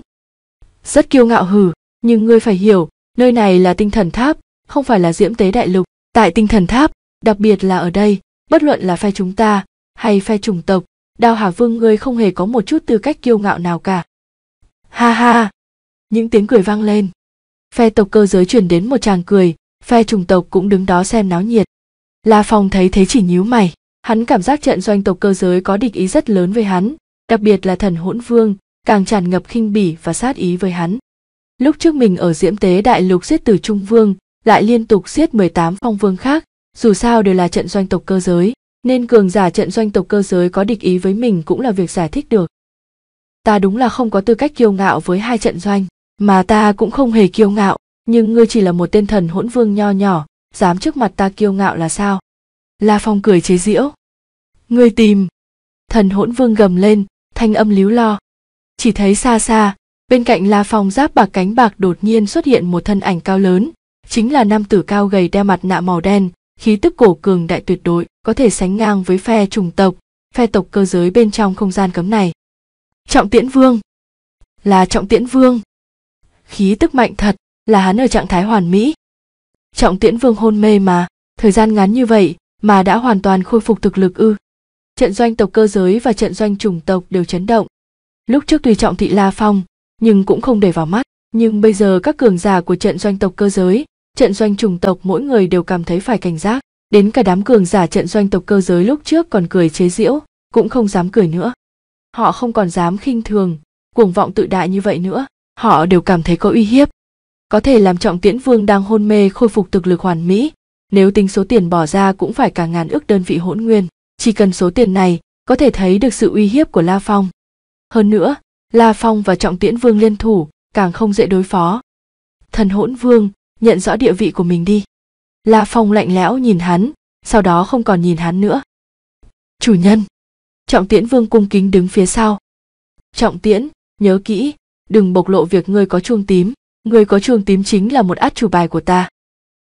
Rất kiêu ngạo hừ, nhưng ngươi phải hiểu, nơi này là tinh thần tháp không phải là diễm tế đại lục tại tinh thần tháp đặc biệt là ở đây bất luận là phe chúng ta hay phe chủng tộc đào hà vương ngươi không hề có một chút tư cách kiêu ngạo nào cả ha ha những tiếng cười vang lên phe tộc cơ giới chuyển đến một chàng cười phe chủng tộc cũng đứng đó xem náo nhiệt la phong thấy thế chỉ nhíu mày hắn cảm giác trận doanh tộc cơ giới có địch ý rất lớn với hắn đặc biệt là thần hỗn vương càng tràn ngập khinh bỉ và sát ý với hắn Lúc trước mình ở Diễm Tế Đại Lục giết Từ Trung Vương, lại liên tục giết 18 phong vương khác, dù sao đều là trận doanh tộc cơ giới, nên cường giả trận doanh tộc cơ giới có địch ý với mình cũng là việc giải thích được. Ta đúng là không có tư cách kiêu ngạo với hai trận doanh, mà ta cũng không hề kiêu ngạo, nhưng ngươi chỉ là một tên thần hỗn vương nho nhỏ, dám trước mặt ta kiêu ngạo là sao? La Phong cười chế giễu. Ngươi tìm. Thần hỗn vương gầm lên, thanh âm líu lo. Chỉ thấy xa xa, Bên cạnh là phòng giáp bạc cánh bạc đột nhiên xuất hiện một thân ảnh cao lớn, chính là nam tử cao gầy đeo mặt nạ màu đen, khí tức cổ cường đại tuyệt đối, có thể sánh ngang với phe trùng tộc, phe tộc cơ giới bên trong không gian cấm này. Trọng Tiễn Vương Là Trọng Tiễn Vương Khí tức mạnh thật, là hắn ở trạng thái hoàn mỹ. Trọng Tiễn Vương hôn mê mà, thời gian ngắn như vậy mà đã hoàn toàn khôi phục thực lực ư. Trận doanh tộc cơ giới và trận doanh chủng tộc đều chấn động. Lúc trước tùy trọng thị La Phong nhưng cũng không để vào mắt nhưng bây giờ các cường giả của trận doanh tộc cơ giới trận doanh trùng tộc mỗi người đều cảm thấy phải cảnh giác đến cả đám cường giả trận doanh tộc cơ giới lúc trước còn cười chế giễu cũng không dám cười nữa họ không còn dám khinh thường cuồng vọng tự đại như vậy nữa họ đều cảm thấy có uy hiếp có thể làm trọng tiễn vương đang hôn mê khôi phục thực lực hoàn mỹ nếu tính số tiền bỏ ra cũng phải cả ngàn ước đơn vị hỗn nguyên chỉ cần số tiền này có thể thấy được sự uy hiếp của la phong hơn nữa La Phong và Trọng Tiễn Vương liên thủ, càng không dễ đối phó. Thần Hỗn Vương, nhận rõ địa vị của mình đi. La Phong lạnh lẽo nhìn hắn, sau đó không còn nhìn hắn nữa. Chủ nhân. Trọng Tiễn Vương cung kính đứng phía sau. Trọng Tiễn, nhớ kỹ, đừng bộc lộ việc ngươi có chuông tím, ngươi có chuông tím chính là một át chủ bài của ta.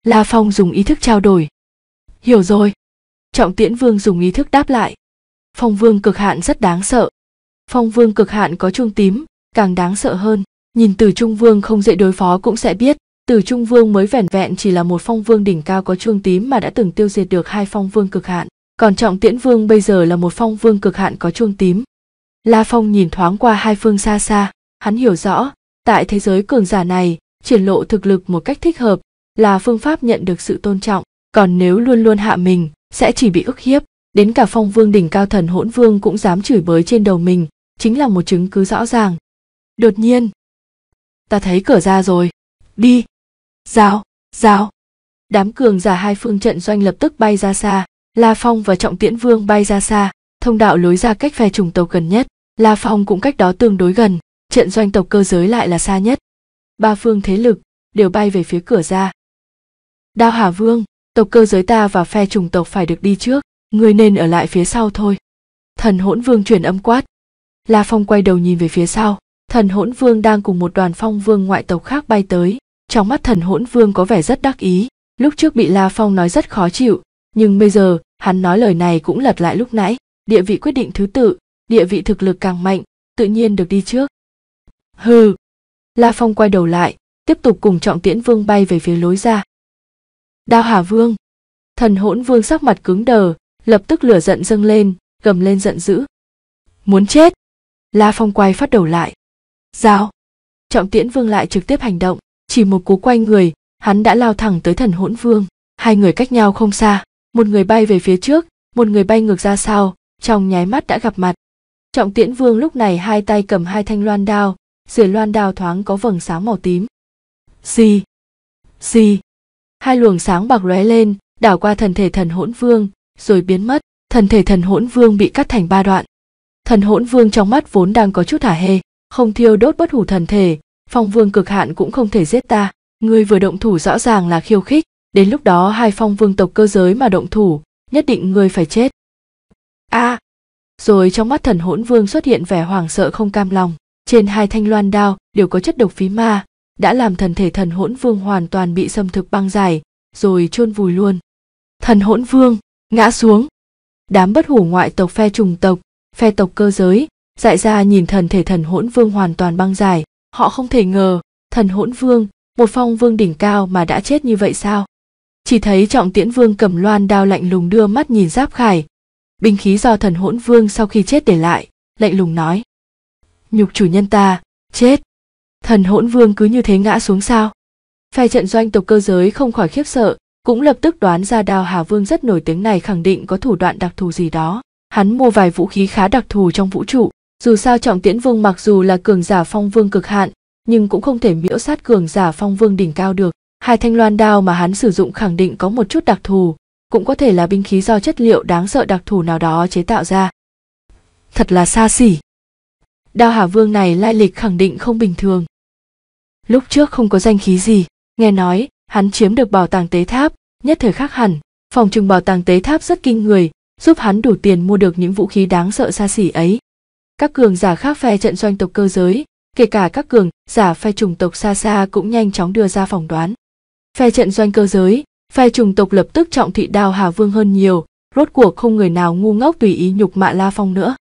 La Phong dùng ý thức trao đổi. Hiểu rồi. Trọng Tiễn Vương dùng ý thức đáp lại. Phong Vương cực hạn rất đáng sợ, phong vương cực hạn có chuông tím càng đáng sợ hơn nhìn từ trung vương không dễ đối phó cũng sẽ biết từ trung vương mới vẻn vẹn chỉ là một phong vương đỉnh cao có chuông tím mà đã từng tiêu diệt được hai phong vương cực hạn còn trọng tiễn vương bây giờ là một phong vương cực hạn có chuông tím la phong nhìn thoáng qua hai phương xa xa hắn hiểu rõ tại thế giới cường giả này triển lộ thực lực một cách thích hợp là phương pháp nhận được sự tôn trọng còn nếu luôn luôn hạ mình sẽ chỉ bị ức hiếp đến cả phong vương đỉnh cao thần hỗn vương cũng dám chửi bới trên đầu mình chính là một chứng cứ rõ ràng đột nhiên ta thấy cửa ra rồi đi rào rào đám cường giả hai phương trận doanh lập tức bay ra xa la phong và trọng tiễn vương bay ra xa thông đạo lối ra cách phe trùng tộc gần nhất la phong cũng cách đó tương đối gần trận doanh tộc cơ giới lại là xa nhất ba phương thế lực đều bay về phía cửa ra đao hà vương tộc cơ giới ta và phe trùng tộc phải được đi trước người nên ở lại phía sau thôi thần hỗn vương truyền âm quát la phong quay đầu nhìn về phía sau thần hỗn vương đang cùng một đoàn phong vương ngoại tộc khác bay tới trong mắt thần hỗn vương có vẻ rất đắc ý lúc trước bị la phong nói rất khó chịu nhưng bây giờ hắn nói lời này cũng lật lại lúc nãy địa vị quyết định thứ tự địa vị thực lực càng mạnh tự nhiên được đi trước hừ la phong quay đầu lại tiếp tục cùng trọng tiễn vương bay về phía lối ra đao hà vương thần hỗn vương sắc mặt cứng đờ lập tức lửa giận dâng lên gầm lên giận dữ muốn chết la phong quay phát đầu lại giao trọng tiễn vương lại trực tiếp hành động chỉ một cú quay người hắn đã lao thẳng tới thần hỗn vương hai người cách nhau không xa một người bay về phía trước một người bay ngược ra sau trong nháy mắt đã gặp mặt trọng tiễn vương lúc này hai tay cầm hai thanh loan đao dưới loan đao thoáng có vầng sáng màu tím gì gì hai luồng sáng bạc lóe lên đảo qua thần thể thần hỗn vương rồi biến mất thần thể thần hỗn vương bị cắt thành ba đoạn thần hỗn vương trong mắt vốn đang có chút thả hê không thiêu đốt bất hủ thần thể phong vương cực hạn cũng không thể giết ta ngươi vừa động thủ rõ ràng là khiêu khích đến lúc đó hai phong vương tộc cơ giới mà động thủ nhất định ngươi phải chết a à, rồi trong mắt thần hỗn vương xuất hiện vẻ hoảng sợ không cam lòng trên hai thanh loan đao đều có chất độc phí ma đã làm thần thể thần hỗn vương hoàn toàn bị xâm thực băng dài rồi chôn vùi luôn thần hỗn vương ngã xuống đám bất hủ ngoại tộc phe trùng tộc phe tộc cơ giới dại ra nhìn thần thể thần hỗn vương hoàn toàn băng giải họ không thể ngờ thần hỗn vương một phong vương đỉnh cao mà đã chết như vậy sao chỉ thấy trọng tiễn vương cầm loan đao lạnh lùng đưa mắt nhìn giáp khải binh khí do thần hỗn vương sau khi chết để lại lạnh lùng nói nhục chủ nhân ta chết thần hỗn vương cứ như thế ngã xuống sao phe trận doanh tộc cơ giới không khỏi khiếp sợ cũng lập tức đoán ra đao hà vương rất nổi tiếng này khẳng định có thủ đoạn đặc thù gì đó hắn mua vài vũ khí khá đặc thù trong vũ trụ dù sao trọng tiễn vương mặc dù là cường giả phong vương cực hạn nhưng cũng không thể miễu sát cường giả phong vương đỉnh cao được hai thanh loan đao mà hắn sử dụng khẳng định có một chút đặc thù cũng có thể là binh khí do chất liệu đáng sợ đặc thù nào đó chế tạo ra thật là xa xỉ đao hà vương này lai lịch khẳng định không bình thường lúc trước không có danh khí gì nghe nói hắn chiếm được bảo tàng tế tháp, nhất thời khác hẳn, phòng trừng bảo tàng tế tháp rất kinh người, giúp hắn đủ tiền mua được những vũ khí đáng sợ xa xỉ ấy. Các cường giả khác phe trận doanh tộc cơ giới, kể cả các cường giả phe chủng tộc xa xa cũng nhanh chóng đưa ra phỏng đoán. Phe trận doanh cơ giới, phe chủng tộc lập tức trọng thị đào Hà Vương hơn nhiều, rốt cuộc không người nào ngu ngốc tùy ý nhục mạ La Phong nữa.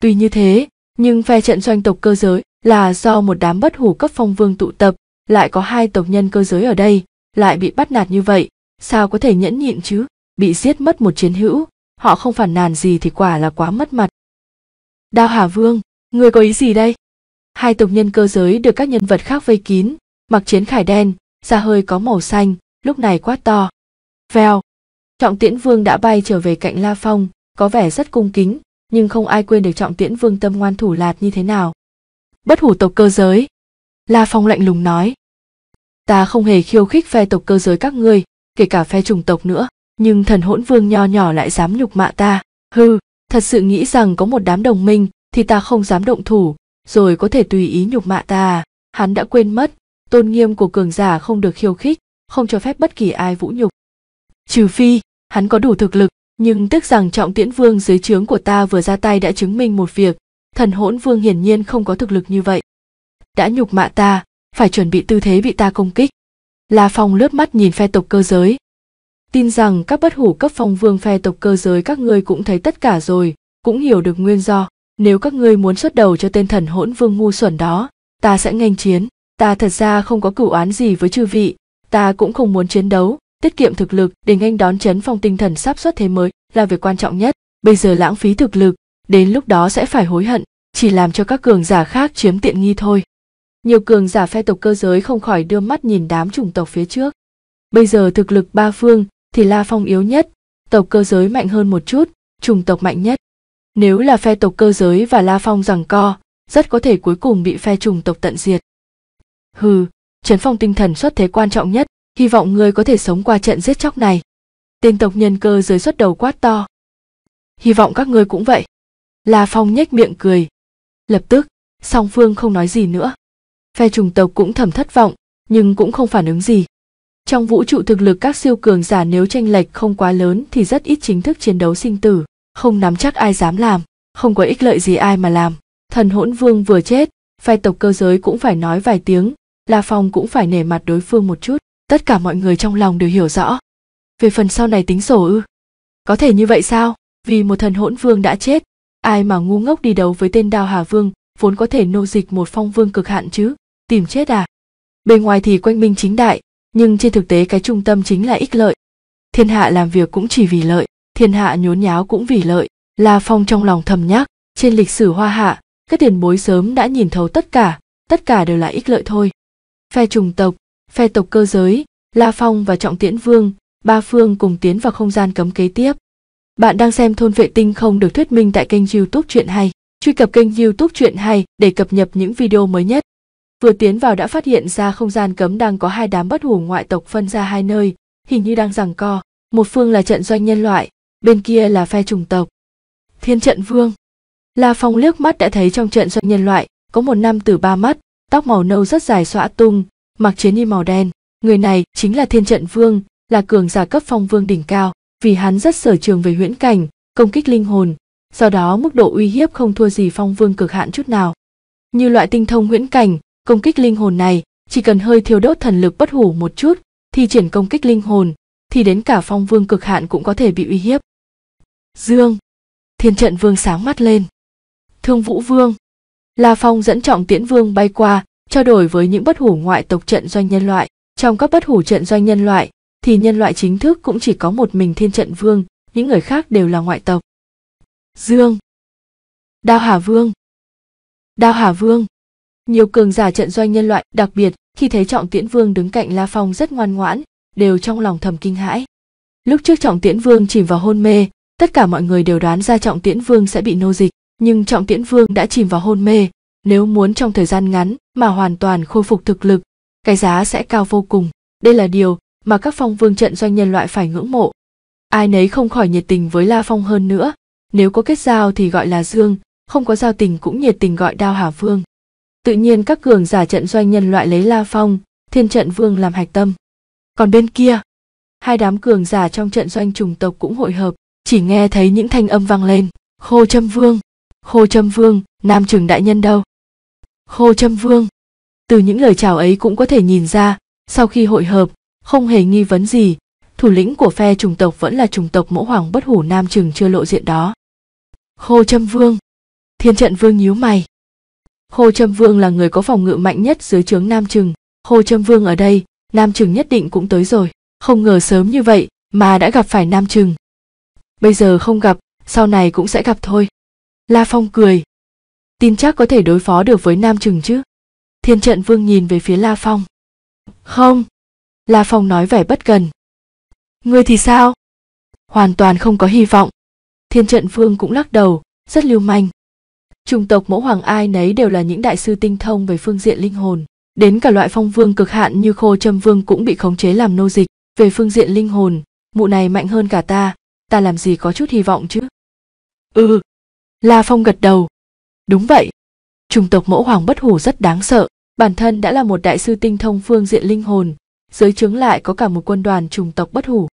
Tuy như thế, nhưng phe trận doanh tộc cơ giới là do một đám bất hủ cấp phong vương tụ tập, lại có hai tộc nhân cơ giới ở đây, lại bị bắt nạt như vậy sao có thể nhẫn nhịn chứ bị giết mất một chiến hữu họ không phản nàn gì thì quả là quá mất mặt đao hà vương người có ý gì đây hai tộc nhân cơ giới được các nhân vật khác vây kín mặc chiến khải đen da hơi có màu xanh lúc này quá to vèo trọng tiễn vương đã bay trở về cạnh la phong có vẻ rất cung kính nhưng không ai quên được trọng tiễn vương tâm ngoan thủ lạt như thế nào bất hủ tộc cơ giới la phong lạnh lùng nói ta không hề khiêu khích phe tộc cơ giới các ngươi kể cả phe chủng tộc nữa nhưng thần hỗn vương nho nhỏ lại dám nhục mạ ta hư thật sự nghĩ rằng có một đám đồng minh thì ta không dám động thủ rồi có thể tùy ý nhục mạ ta hắn đã quên mất tôn nghiêm của cường giả không được khiêu khích không cho phép bất kỳ ai vũ nhục trừ phi hắn có đủ thực lực nhưng tiếc rằng trọng tiễn vương dưới trướng của ta vừa ra tay đã chứng minh một việc thần hỗn vương hiển nhiên không có thực lực như vậy đã nhục mạ ta phải chuẩn bị tư thế bị ta công kích. La Phong lướt mắt nhìn phe tộc cơ giới. Tin rằng các bất hủ cấp phong vương phe tộc cơ giới các ngươi cũng thấy tất cả rồi, cũng hiểu được nguyên do. Nếu các ngươi muốn xuất đầu cho tên thần hỗn vương ngu xuẩn đó, ta sẽ nghênh chiến. Ta thật ra không có cửu án gì với chư vị, ta cũng không muốn chiến đấu, tiết kiệm thực lực để nghênh đón chấn phong tinh thần sắp xuất thế mới là việc quan trọng nhất. Bây giờ lãng phí thực lực, đến lúc đó sẽ phải hối hận, chỉ làm cho các cường giả khác chiếm tiện nghi thôi nhiều cường giả phe tộc cơ giới không khỏi đưa mắt nhìn đám chủng tộc phía trước bây giờ thực lực ba phương thì la phong yếu nhất tộc cơ giới mạnh hơn một chút chủng tộc mạnh nhất nếu là phe tộc cơ giới và la phong rằng co rất có thể cuối cùng bị phe chủng tộc tận diệt hừ trấn phong tinh thần xuất thế quan trọng nhất hy vọng ngươi có thể sống qua trận giết chóc này tên tộc nhân cơ giới xuất đầu quát to hy vọng các ngươi cũng vậy la phong nhếch miệng cười lập tức song phương không nói gì nữa phe chủng tộc cũng thầm thất vọng, nhưng cũng không phản ứng gì. Trong vũ trụ thực lực các siêu cường giả nếu tranh lệch không quá lớn thì rất ít chính thức chiến đấu sinh tử, không nắm chắc ai dám làm, không có ích lợi gì ai mà làm. Thần hỗn vương vừa chết, phe tộc cơ giới cũng phải nói vài tiếng, La Phong cũng phải nể mặt đối phương một chút, tất cả mọi người trong lòng đều hiểu rõ. Về phần sau này tính sổ ư? Có thể như vậy sao? Vì một thần hỗn vương đã chết, ai mà ngu ngốc đi đấu với tên Đào Hà Vương, vốn có thể nô dịch một phong vương cực hạn chứ? tìm chết à bề ngoài thì quanh minh chính đại nhưng trên thực tế cái trung tâm chính là ích lợi thiên hạ làm việc cũng chỉ vì lợi thiên hạ nhốn nháo cũng vì lợi la phong trong lòng thầm nhắc trên lịch sử hoa hạ các tiền bối sớm đã nhìn thấu tất cả tất cả đều là ích lợi thôi phe trùng tộc phe tộc cơ giới la phong và trọng tiễn vương ba phương cùng tiến vào không gian cấm kế tiếp bạn đang xem thôn vệ tinh không được thuyết minh tại kênh youtube chuyện hay truy cập kênh youtube chuyện hay để cập nhật những video mới nhất vừa tiến vào đã phát hiện ra không gian cấm đang có hai đám bất hủ ngoại tộc phân ra hai nơi hình như đang giằng co một phương là trận doanh nhân loại bên kia là phe chủng tộc thiên trận vương la phong liếc mắt đã thấy trong trận doanh nhân loại có một nam tử ba mắt tóc màu nâu rất dài xõa tung mặc chiến y màu đen người này chính là thiên trận vương là cường giả cấp phong vương đỉnh cao vì hắn rất sở trường về huyễn cảnh công kích linh hồn do đó mức độ uy hiếp không thua gì phong vương cực hạn chút nào như loại tinh thông huyễn cảnh Công kích linh hồn này, chỉ cần hơi thiêu đốt thần lực bất hủ một chút, thì triển công kích linh hồn, thì đến cả phong vương cực hạn cũng có thể bị uy hiếp. Dương. Thiên trận vương sáng mắt lên. Thương vũ vương. La Phong dẫn trọng tiễn vương bay qua, trao đổi với những bất hủ ngoại tộc trận doanh nhân loại. Trong các bất hủ trận doanh nhân loại, thì nhân loại chính thức cũng chỉ có một mình thiên trận vương, những người khác đều là ngoại tộc. Dương. Đao Hà Vương. Đao Hà Vương nhiều cường giả trận doanh nhân loại đặc biệt khi thấy trọng tiễn vương đứng cạnh la phong rất ngoan ngoãn đều trong lòng thầm kinh hãi lúc trước trọng tiễn vương chìm vào hôn mê tất cả mọi người đều đoán ra trọng tiễn vương sẽ bị nô dịch nhưng trọng tiễn vương đã chìm vào hôn mê nếu muốn trong thời gian ngắn mà hoàn toàn khôi phục thực lực cái giá sẽ cao vô cùng đây là điều mà các phong vương trận doanh nhân loại phải ngưỡng mộ ai nấy không khỏi nhiệt tình với la phong hơn nữa nếu có kết giao thì gọi là dương không có giao tình cũng nhiệt tình gọi đao hà vương tự nhiên các cường giả trận doanh nhân loại lấy La Phong, Thiên Trận Vương làm hạch tâm. Còn bên kia, hai đám cường giả trong trận doanh trùng tộc cũng hội hợp, chỉ nghe thấy những thanh âm vang lên, Khô Châm Vương, Khô Châm Vương, Nam Trừng đại nhân đâu? Khô Châm Vương. Từ những lời chào ấy cũng có thể nhìn ra, sau khi hội hợp, không hề nghi vấn gì, thủ lĩnh của phe trùng tộc vẫn là trùng tộc mẫu hoàng bất hủ Nam Trừng chưa lộ diện đó. Khô Châm Vương. Thiên Trận Vương nhíu mày, Hồ Trâm Vương là người có phòng ngự mạnh nhất dưới trướng Nam Trừng. Hồ Trâm Vương ở đây, Nam Trừng nhất định cũng tới rồi. Không ngờ sớm như vậy mà đã gặp phải Nam Trừng. Bây giờ không gặp, sau này cũng sẽ gặp thôi. La Phong cười. Tin chắc có thể đối phó được với Nam Trừng chứ. Thiên trận vương nhìn về phía La Phong. Không. La Phong nói vẻ bất cần. Ngươi thì sao? Hoàn toàn không có hy vọng. Thiên trận vương cũng lắc đầu, rất lưu manh. Trùng tộc mẫu hoàng ai nấy đều là những đại sư tinh thông về phương diện linh hồn. Đến cả loại phong vương cực hạn như khô châm vương cũng bị khống chế làm nô dịch. Về phương diện linh hồn, mụ này mạnh hơn cả ta, ta làm gì có chút hy vọng chứ? Ừ. La Phong gật đầu. Đúng vậy. Trùng tộc mẫu hoàng bất hủ rất đáng sợ, bản thân đã là một đại sư tinh thông phương diện linh hồn, dưới trướng lại có cả một quân đoàn trùng tộc bất hủ.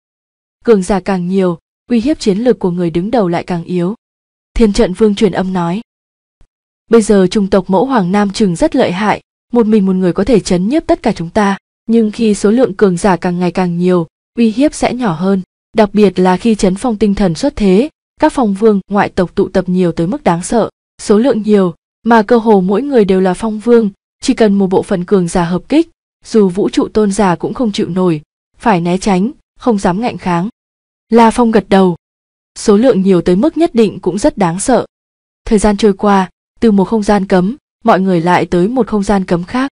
Cường giả càng nhiều, uy hiếp chiến lược của người đứng đầu lại càng yếu. Thiên trận vương truyền âm nói bây giờ chủng tộc mẫu hoàng nam chừng rất lợi hại một mình một người có thể chấn nhiếp tất cả chúng ta nhưng khi số lượng cường giả càng ngày càng nhiều uy hiếp sẽ nhỏ hơn đặc biệt là khi chấn phong tinh thần xuất thế các phong vương ngoại tộc tụ tập nhiều tới mức đáng sợ số lượng nhiều mà cơ hồ mỗi người đều là phong vương chỉ cần một bộ phận cường giả hợp kích dù vũ trụ tôn giả cũng không chịu nổi phải né tránh không dám ngạnh kháng la phong gật đầu số lượng nhiều tới mức nhất định cũng rất đáng sợ thời gian trôi qua từ một không gian cấm mọi người lại tới một không gian cấm khác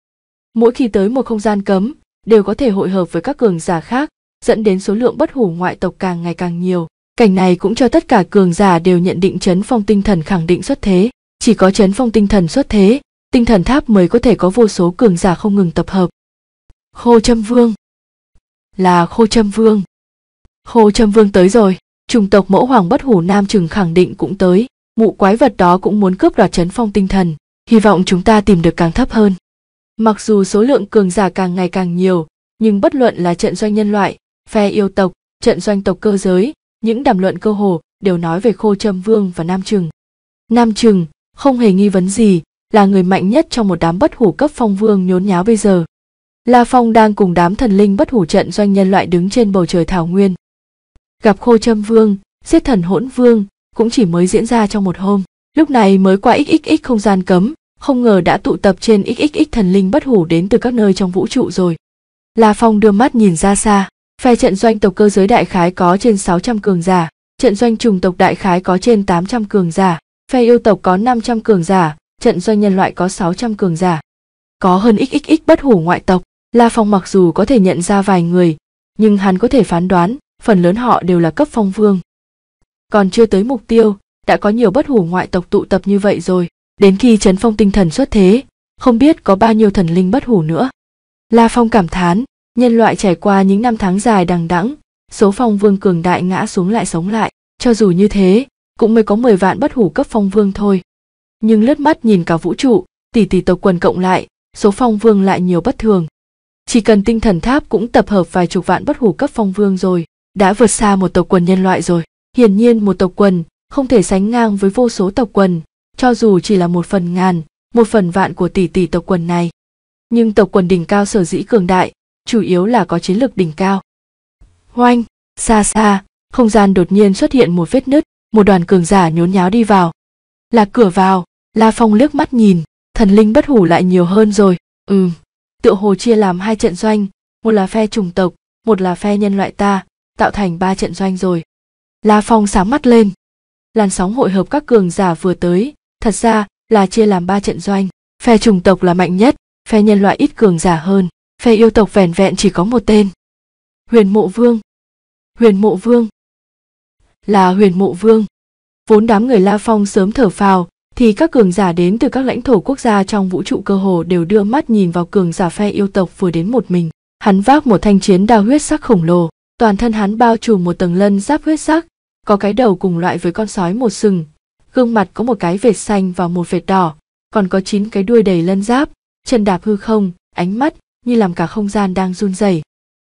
mỗi khi tới một không gian cấm đều có thể hội hợp với các cường giả khác dẫn đến số lượng bất hủ ngoại tộc càng ngày càng nhiều cảnh này cũng cho tất cả cường giả đều nhận định chấn phong tinh thần khẳng định xuất thế chỉ có chấn phong tinh thần xuất thế tinh thần tháp mới có thể có vô số cường giả không ngừng tập hợp khô châm vương là khô châm vương khô châm vương tới rồi chủng tộc mẫu hoàng bất hủ nam trừng khẳng định cũng tới mụ quái vật đó cũng muốn cướp đoạt chấn phong tinh thần hy vọng chúng ta tìm được càng thấp hơn mặc dù số lượng cường giả càng ngày càng nhiều nhưng bất luận là trận doanh nhân loại phe yêu tộc trận doanh tộc cơ giới những đàm luận cơ hồ đều nói về khô trâm vương và nam trừng nam trừng không hề nghi vấn gì là người mạnh nhất trong một đám bất hủ cấp phong vương nhốn nháo bây giờ la phong đang cùng đám thần linh bất hủ trận doanh nhân loại đứng trên bầu trời thảo nguyên gặp khô trâm vương giết thần hỗn vương cũng chỉ mới diễn ra trong một hôm. Lúc này mới qua XXX không gian cấm, không ngờ đã tụ tập trên XXX thần linh bất hủ đến từ các nơi trong vũ trụ rồi. La Phong đưa mắt nhìn ra xa, phe trận doanh tộc cơ giới đại khái có trên 600 cường giả, trận doanh trùng tộc đại khái có trên 800 cường giả, phe yêu tộc có 500 cường giả, trận doanh nhân loại có 600 cường giả. Có hơn XXX bất hủ ngoại tộc, La Phong mặc dù có thể nhận ra vài người, nhưng hắn có thể phán đoán, phần lớn họ đều là cấp phong vương, còn chưa tới mục tiêu đã có nhiều bất hủ ngoại tộc tụ tập như vậy rồi đến khi chấn phong tinh thần xuất thế không biết có bao nhiêu thần linh bất hủ nữa la phong cảm thán nhân loại trải qua những năm tháng dài đằng đẵng số phong vương cường đại ngã xuống lại sống lại cho dù như thế cũng mới có mười vạn bất hủ cấp phong vương thôi nhưng lướt mắt nhìn cả vũ trụ tỷ tỷ tộc quần cộng lại số phong vương lại nhiều bất thường chỉ cần tinh thần tháp cũng tập hợp vài chục vạn bất hủ cấp phong vương rồi đã vượt xa một tộc quần nhân loại rồi Hiển nhiên một tộc quần không thể sánh ngang với vô số tộc quần, cho dù chỉ là một phần ngàn, một phần vạn của tỷ tỷ tộc quần này. Nhưng tộc quần đỉnh cao sở dĩ cường đại, chủ yếu là có chiến lược đỉnh cao. Hoanh, xa xa, không gian đột nhiên xuất hiện một vết nứt, một đoàn cường giả nhốn nháo đi vào. Là cửa vào, La Phong liếc mắt nhìn, thần linh bất hủ lại nhiều hơn rồi. Ừ, tựa hồ chia làm hai trận doanh, một là phe chủng tộc, một là phe nhân loại ta, tạo thành ba trận doanh rồi. La Phong sáng mắt lên. Làn sóng hội hợp các cường giả vừa tới, thật ra là chia làm ba trận doanh, phe chủng tộc là mạnh nhất, phe nhân loại ít cường giả hơn, phe yêu tộc vẻn vẹn chỉ có một tên. Huyền Mộ Vương. Huyền Mộ Vương. Là Huyền Mộ Vương. Vốn đám người La Phong sớm thở phào, thì các cường giả đến từ các lãnh thổ quốc gia trong vũ trụ cơ hồ đều đưa mắt nhìn vào cường giả phe yêu tộc vừa đến một mình. Hắn vác một thanh chiến đao huyết sắc khổng lồ, toàn thân hắn bao trùm một tầng lân giáp huyết sắc có cái đầu cùng loại với con sói một sừng gương mặt có một cái vệt xanh và một vệt đỏ còn có chín cái đuôi đầy lân giáp chân đạp hư không ánh mắt như làm cả không gian đang run rẩy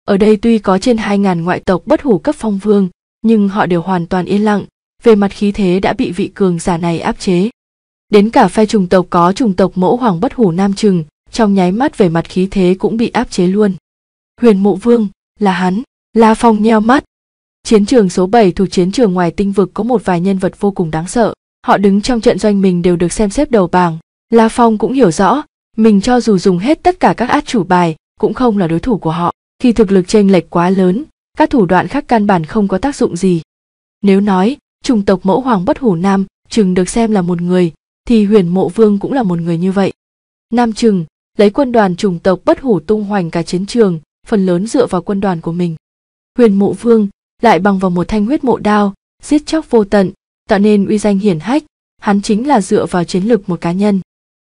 ở đây tuy có trên hai ngàn ngoại tộc bất hủ cấp phong vương nhưng họ đều hoàn toàn yên lặng về mặt khí thế đã bị vị cường giả này áp chế đến cả phe trùng tộc có trùng tộc mẫu hoàng bất hủ nam trừng trong nháy mắt về mặt khí thế cũng bị áp chế luôn huyền mộ vương là hắn La Phong nheo mắt. Chiến trường số 7 thuộc chiến trường ngoài tinh vực có một vài nhân vật vô cùng đáng sợ. Họ đứng trong trận doanh mình đều được xem xếp đầu bảng. La Phong cũng hiểu rõ, mình cho dù dùng hết tất cả các át chủ bài, cũng không là đối thủ của họ. Khi thực lực chênh lệch quá lớn, các thủ đoạn khác căn bản không có tác dụng gì. Nếu nói, chủng tộc mẫu hoàng bất hủ nam chừng được xem là một người, thì huyền mộ vương cũng là một người như vậy. Nam chừng, lấy quân đoàn chủng tộc bất hủ tung hoành cả chiến trường, phần lớn dựa vào quân đoàn của mình huyền mộ vương lại bằng vào một thanh huyết mộ đao giết chóc vô tận tạo nên uy danh hiển hách hắn chính là dựa vào chiến lược một cá nhân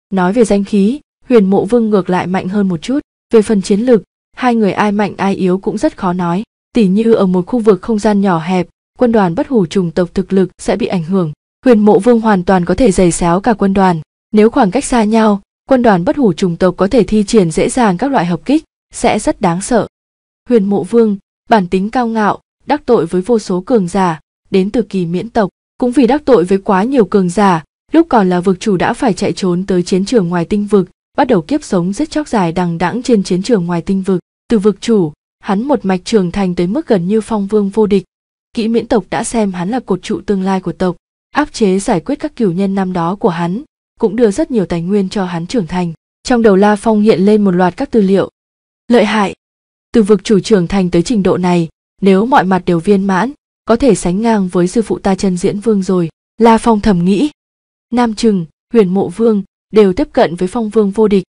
nói về danh khí huyền mộ vương ngược lại mạnh hơn một chút về phần chiến lược hai người ai mạnh ai yếu cũng rất khó nói tỉ như ở một khu vực không gian nhỏ hẹp quân đoàn bất hủ trùng tộc thực lực sẽ bị ảnh hưởng huyền mộ vương hoàn toàn có thể giày xéo cả quân đoàn nếu khoảng cách xa nhau quân đoàn bất hủ trùng tộc có thể thi triển dễ dàng các loại hợp kích sẽ rất đáng sợ huyền mộ vương bản tính cao ngạo đắc tội với vô số cường giả đến từ kỳ miễn tộc cũng vì đắc tội với quá nhiều cường giả lúc còn là vực chủ đã phải chạy trốn tới chiến trường ngoài tinh vực bắt đầu kiếp sống rất chóc dài đằng đẵng trên chiến trường ngoài tinh vực từ vực chủ hắn một mạch trưởng thành tới mức gần như phong vương vô địch kỹ miễn tộc đã xem hắn là cột trụ tương lai của tộc áp chế giải quyết các cửu nhân năm đó của hắn cũng đưa rất nhiều tài nguyên cho hắn trưởng thành trong đầu la phong hiện lên một loạt các tư liệu lợi hại từ vực chủ trưởng thành tới trình độ này nếu mọi mặt đều viên mãn có thể sánh ngang với sư phụ ta chân diễn vương rồi la phong thầm nghĩ nam trừng huyền mộ vương đều tiếp cận với phong vương vô địch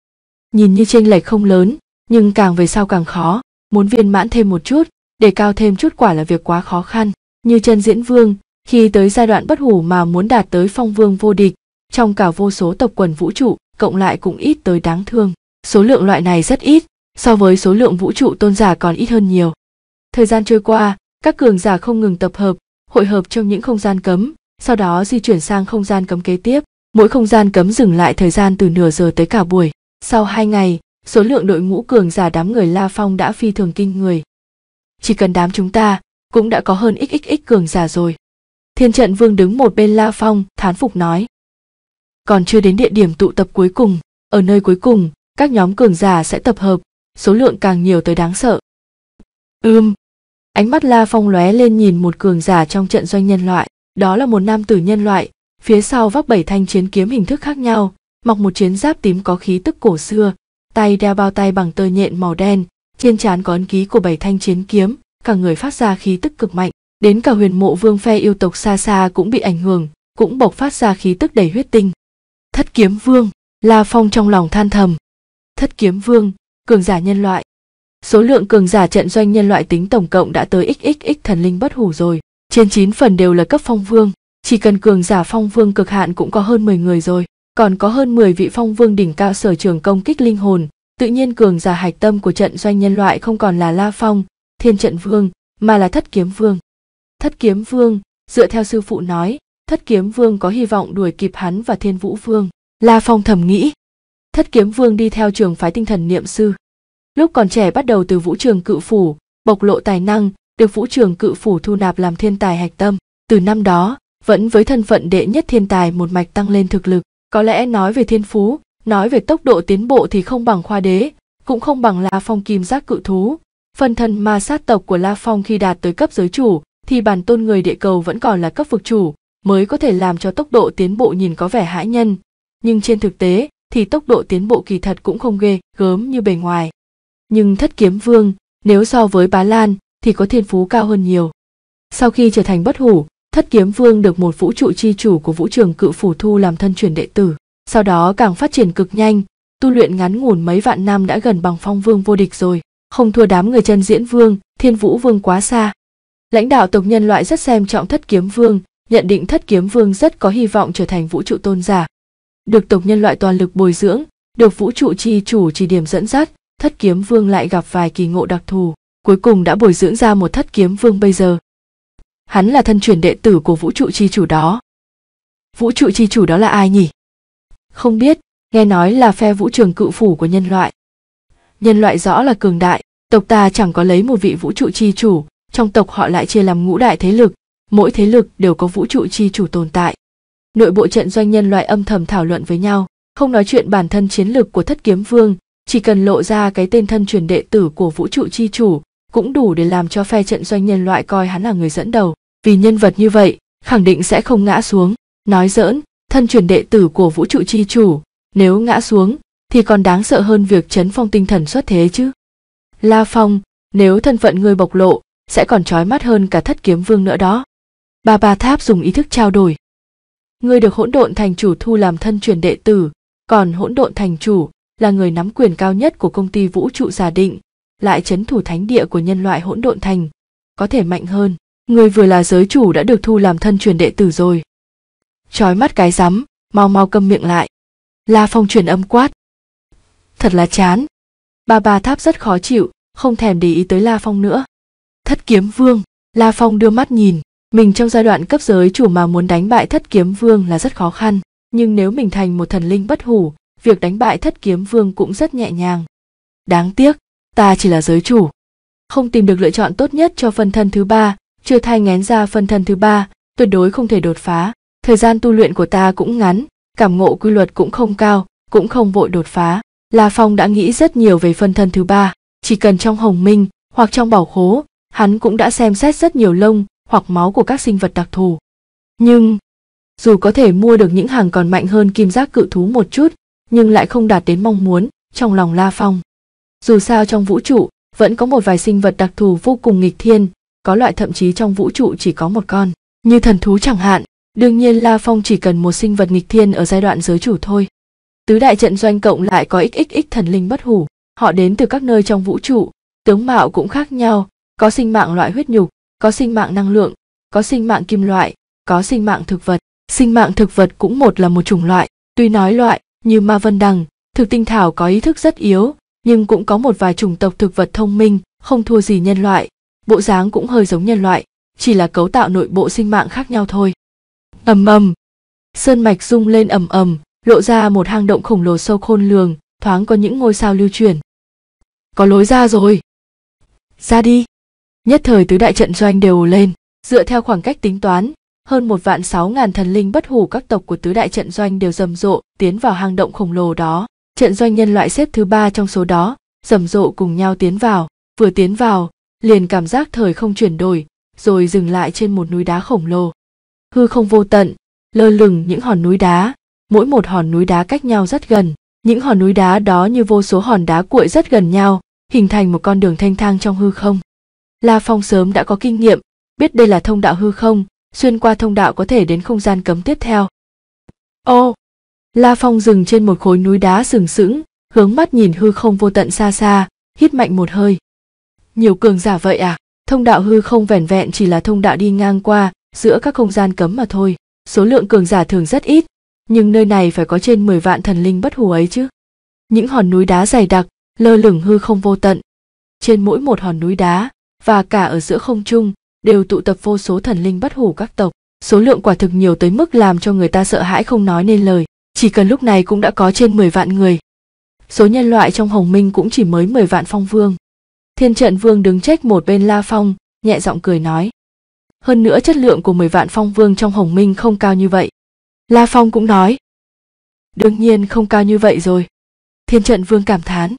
nhìn như chênh lệch không lớn nhưng càng về sau càng khó muốn viên mãn thêm một chút để cao thêm chút quả là việc quá khó khăn như chân diễn vương khi tới giai đoạn bất hủ mà muốn đạt tới phong vương vô địch trong cả vô số tộc quần vũ trụ cộng lại cũng ít tới đáng thương số lượng loại này rất ít so với số lượng vũ trụ tôn giả còn ít hơn nhiều. Thời gian trôi qua, các cường giả không ngừng tập hợp, hội hợp trong những không gian cấm, sau đó di chuyển sang không gian cấm kế tiếp. Mỗi không gian cấm dừng lại thời gian từ nửa giờ tới cả buổi. Sau hai ngày, số lượng đội ngũ cường giả đám người La Phong đã phi thường kinh người. Chỉ cần đám chúng ta, cũng đã có hơn xxx cường giả rồi. Thiên trận vương đứng một bên La Phong, thán phục nói. Còn chưa đến địa điểm tụ tập cuối cùng, ở nơi cuối cùng, các nhóm cường giả sẽ tập hợp, số lượng càng nhiều tới đáng sợ. Ưm, ánh mắt La Phong lóe lên nhìn một cường giả trong trận doanh nhân loại, đó là một nam tử nhân loại, phía sau vác bảy thanh chiến kiếm hình thức khác nhau, mặc một chiến giáp tím có khí tức cổ xưa, tay đeo bao tay bằng tơ nhện màu đen, trên trán có ấn ký của bảy thanh chiến kiếm, cả người phát ra khí tức cực mạnh, đến cả huyền mộ vương phe yêu tộc xa xa cũng bị ảnh hưởng, cũng bộc phát ra khí tức đầy huyết tinh. Thất kiếm vương, La Phong trong lòng than thầm. Thất kiếm vương, cường giả nhân loại số lượng cường giả trận doanh nhân loại tính tổng cộng đã tới xxx thần linh bất hủ rồi trên chín phần đều là cấp phong vương chỉ cần cường giả phong vương cực hạn cũng có hơn mười người rồi còn có hơn mười vị phong vương đỉnh cao sở trường công kích linh hồn tự nhiên cường giả hạch tâm của trận doanh nhân loại không còn là la phong thiên trận vương mà là thất kiếm vương thất kiếm vương dựa theo sư phụ nói thất kiếm vương có hy vọng đuổi kịp hắn và thiên vũ vương la phong thầm nghĩ thất kiếm vương đi theo trường phái tinh thần niệm sư lúc còn trẻ bắt đầu từ vũ trường cự phủ bộc lộ tài năng được vũ trường cự phủ thu nạp làm thiên tài hạch tâm từ năm đó vẫn với thân phận đệ nhất thiên tài một mạch tăng lên thực lực có lẽ nói về thiên phú nói về tốc độ tiến bộ thì không bằng khoa đế cũng không bằng la phong kim giác cự thú phần thân ma sát tộc của la phong khi đạt tới cấp giới chủ thì bản tôn người địa cầu vẫn còn là cấp vực chủ mới có thể làm cho tốc độ tiến bộ nhìn có vẻ hãi nhân nhưng trên thực tế thì tốc độ tiến bộ kỳ thật cũng không ghê gớm như bề ngoài nhưng thất kiếm vương nếu so với bá lan thì có thiên phú cao hơn nhiều sau khi trở thành bất hủ thất kiếm vương được một vũ trụ chi chủ của vũ trường cự phủ thu làm thân truyền đệ tử sau đó càng phát triển cực nhanh tu luyện ngắn ngủn mấy vạn năm đã gần bằng phong vương vô địch rồi không thua đám người chân diễn vương thiên vũ vương quá xa lãnh đạo tộc nhân loại rất xem trọng thất kiếm vương nhận định thất kiếm vương rất có hy vọng trở thành vũ trụ tôn giả được tộc nhân loại toàn lực bồi dưỡng, được vũ trụ chi chủ chỉ điểm dẫn dắt, thất kiếm vương lại gặp vài kỳ ngộ đặc thù, cuối cùng đã bồi dưỡng ra một thất kiếm vương bây giờ. Hắn là thân truyền đệ tử của vũ trụ chi chủ đó. Vũ trụ chi chủ đó là ai nhỉ? Không biết, nghe nói là phe vũ trường cự phủ của nhân loại. Nhân loại rõ là cường đại, tộc ta chẳng có lấy một vị vũ trụ chi chủ, trong tộc họ lại chia làm ngũ đại thế lực, mỗi thế lực đều có vũ trụ chi chủ tồn tại nội bộ trận doanh nhân loại âm thầm thảo luận với nhau không nói chuyện bản thân chiến lược của thất kiếm vương chỉ cần lộ ra cái tên thân truyền đệ tử của vũ trụ chi chủ cũng đủ để làm cho phe trận doanh nhân loại coi hắn là người dẫn đầu vì nhân vật như vậy khẳng định sẽ không ngã xuống nói dỡn, thân truyền đệ tử của vũ trụ chi chủ nếu ngã xuống thì còn đáng sợ hơn việc chấn phong tinh thần xuất thế chứ la phong nếu thân phận ngươi bộc lộ sẽ còn trói mắt hơn cả thất kiếm vương nữa đó bà bà tháp dùng ý thức trao đổi ngươi được hỗn độn thành chủ thu làm thân truyền đệ tử, còn hỗn độn thành chủ là người nắm quyền cao nhất của công ty vũ trụ giả định, lại chấn thủ thánh địa của nhân loại hỗn độn thành, có thể mạnh hơn. Ngươi vừa là giới chủ đã được thu làm thân truyền đệ tử rồi. Chói mắt cái rắm, mau mau câm miệng lại. La Phong truyền âm quát. Thật là chán. Ba ba tháp rất khó chịu, không thèm để ý tới La Phong nữa. Thất kiếm vương, La Phong đưa mắt nhìn, mình trong giai đoạn cấp giới chủ mà muốn đánh bại thất kiếm vương là rất khó khăn nhưng nếu mình thành một thần linh bất hủ việc đánh bại thất kiếm vương cũng rất nhẹ nhàng đáng tiếc ta chỉ là giới chủ không tìm được lựa chọn tốt nhất cho phân thân thứ ba chưa thay ngén ra phân thân thứ ba tuyệt đối không thể đột phá thời gian tu luyện của ta cũng ngắn cảm ngộ quy luật cũng không cao cũng không vội đột phá la phong đã nghĩ rất nhiều về phân thân thứ ba chỉ cần trong hồng minh hoặc trong bảo khố hắn cũng đã xem xét rất nhiều lông hoặc máu của các sinh vật đặc thù. Nhưng, dù có thể mua được những hàng còn mạnh hơn kim giác cự thú một chút, nhưng lại không đạt đến mong muốn trong lòng La Phong. Dù sao trong vũ trụ, vẫn có một vài sinh vật đặc thù vô cùng nghịch thiên, có loại thậm chí trong vũ trụ chỉ có một con, như thần thú chẳng hạn. Đương nhiên La Phong chỉ cần một sinh vật nghịch thiên ở giai đoạn giới chủ thôi. Tứ đại trận doanh cộng lại có xxx thần linh bất hủ, họ đến từ các nơi trong vũ trụ, tướng mạo cũng khác nhau, có sinh mạng loại huyết nhục, có sinh mạng năng lượng có sinh mạng kim loại có sinh mạng thực vật sinh mạng thực vật cũng một là một chủng loại tuy nói loại như ma vân đằng thực tinh thảo có ý thức rất yếu nhưng cũng có một vài chủng tộc thực vật thông minh không thua gì nhân loại bộ dáng cũng hơi giống nhân loại chỉ là cấu tạo nội bộ sinh mạng khác nhau thôi ầm ầm sơn mạch rung lên ầm ầm lộ ra một hang động khổng lồ sâu khôn lường thoáng có những ngôi sao lưu chuyển có lối ra rồi ra đi Nhất thời tứ đại trận doanh đều lên, dựa theo khoảng cách tính toán, hơn một vạn sáu ngàn thần linh bất hủ các tộc của tứ đại trận doanh đều rầm rộ tiến vào hang động khổng lồ đó trận doanh nhân loại xếp thứ ba trong số đó rầm rộ cùng nhau tiến vào vừa tiến vào liền cảm giác thời không chuyển đổi rồi dừng lại trên một núi đá khổng lồ hư không vô tận lơ lửng những hòn núi đá mỗi một hòn núi đá cách nhau rất gần những hòn núi đá đó như vô số hòn đá cuội rất gần nhau hình thành một con đường thanh thang trong hư không La Phong sớm đã có kinh nghiệm, biết đây là thông đạo hư không, xuyên qua thông đạo có thể đến không gian cấm tiếp theo. Ô! La Phong dừng trên một khối núi đá sừng sững, hướng mắt nhìn hư không vô tận xa xa, hít mạnh một hơi. Nhiều cường giả vậy à? Thông đạo hư không vẻn vẹn chỉ là thông đạo đi ngang qua giữa các không gian cấm mà thôi. Số lượng cường giả thường rất ít, nhưng nơi này phải có trên 10 vạn thần linh bất hủ ấy chứ. Những hòn núi đá dày đặc, lơ lửng hư không vô tận. Trên mỗi một hòn núi đá và cả ở giữa không trung đều tụ tập vô số thần linh bất hủ các tộc số lượng quả thực nhiều tới mức làm cho người ta sợ hãi không nói nên lời chỉ cần lúc này cũng đã có trên 10 vạn người số nhân loại trong hồng minh cũng chỉ mới 10 vạn phong vương thiên trận vương đứng trách một bên la phong nhẹ giọng cười nói hơn nữa chất lượng của 10 vạn phong vương trong hồng minh không cao như vậy la phong cũng nói đương nhiên không cao như vậy rồi thiên trận vương cảm thán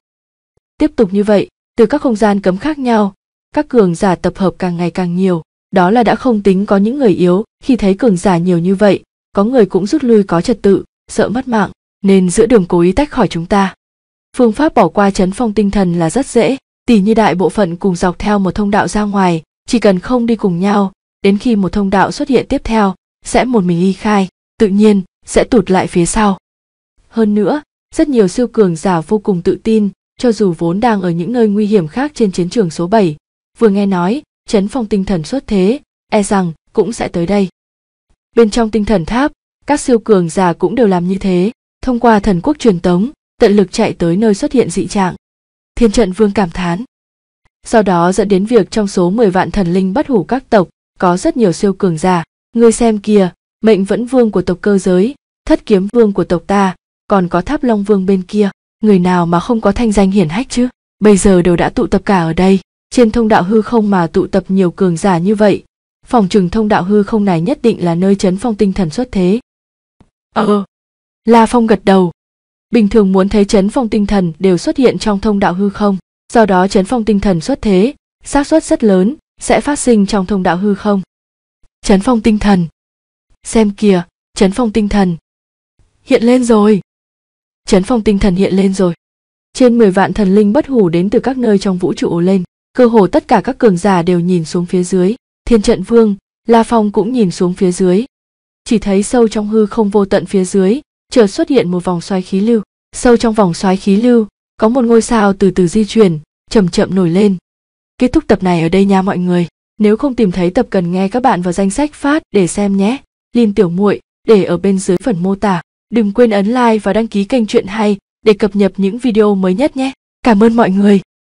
tiếp tục như vậy từ các không gian cấm khác nhau các cường giả tập hợp càng ngày càng nhiều đó là đã không tính có những người yếu khi thấy cường giả nhiều như vậy có người cũng rút lui có trật tự sợ mất mạng nên giữa đường cố ý tách khỏi chúng ta phương pháp bỏ qua chấn phong tinh thần là rất dễ tỉ như đại bộ phận cùng dọc theo một thông đạo ra ngoài chỉ cần không đi cùng nhau đến khi một thông đạo xuất hiện tiếp theo sẽ một mình y khai tự nhiên sẽ tụt lại phía sau hơn nữa rất nhiều siêu cường giả vô cùng tự tin cho dù vốn đang ở những nơi nguy hiểm khác trên chiến trường số 7, vừa nghe nói chấn phong tinh thần xuất thế e rằng cũng sẽ tới đây bên trong tinh thần tháp các siêu cường già cũng đều làm như thế thông qua thần quốc truyền tống tận lực chạy tới nơi xuất hiện dị trạng thiên trận vương cảm thán do đó dẫn đến việc trong số mười vạn thần linh bất hủ các tộc có rất nhiều siêu cường già ngươi xem kìa mệnh vẫn vương của tộc cơ giới thất kiếm vương của tộc ta còn có tháp long vương bên kia người nào mà không có thanh danh hiển hách chứ bây giờ đều đã tụ tập cả ở đây trên thông đạo hư không mà tụ tập nhiều cường giả như vậy phòng trừng thông đạo hư không này nhất định là nơi chấn phong tinh thần xuất thế ờ la phong gật đầu bình thường muốn thấy chấn phong tinh thần đều xuất hiện trong thông đạo hư không do đó chấn phong tinh thần xuất thế xác suất rất lớn sẽ phát sinh trong thông đạo hư không chấn phong tinh thần xem kìa chấn phong tinh thần hiện lên rồi chấn phong tinh thần hiện lên rồi trên mười vạn thần linh bất hủ đến từ các nơi trong vũ trụ lên cơ hồ tất cả các cường giả đều nhìn xuống phía dưới thiên trận vương la phong cũng nhìn xuống phía dưới chỉ thấy sâu trong hư không vô tận phía dưới chờ xuất hiện một vòng xoáy khí lưu sâu trong vòng xoáy khí lưu có một ngôi sao từ từ di chuyển chậm chậm nổi lên kết thúc tập này ở đây nha mọi người nếu không tìm thấy tập cần nghe các bạn vào danh sách phát để xem nhé lin tiểu muội để ở bên dưới phần mô tả đừng quên ấn like và đăng ký kênh chuyện hay để cập nhật những video mới nhất nhé cảm ơn mọi người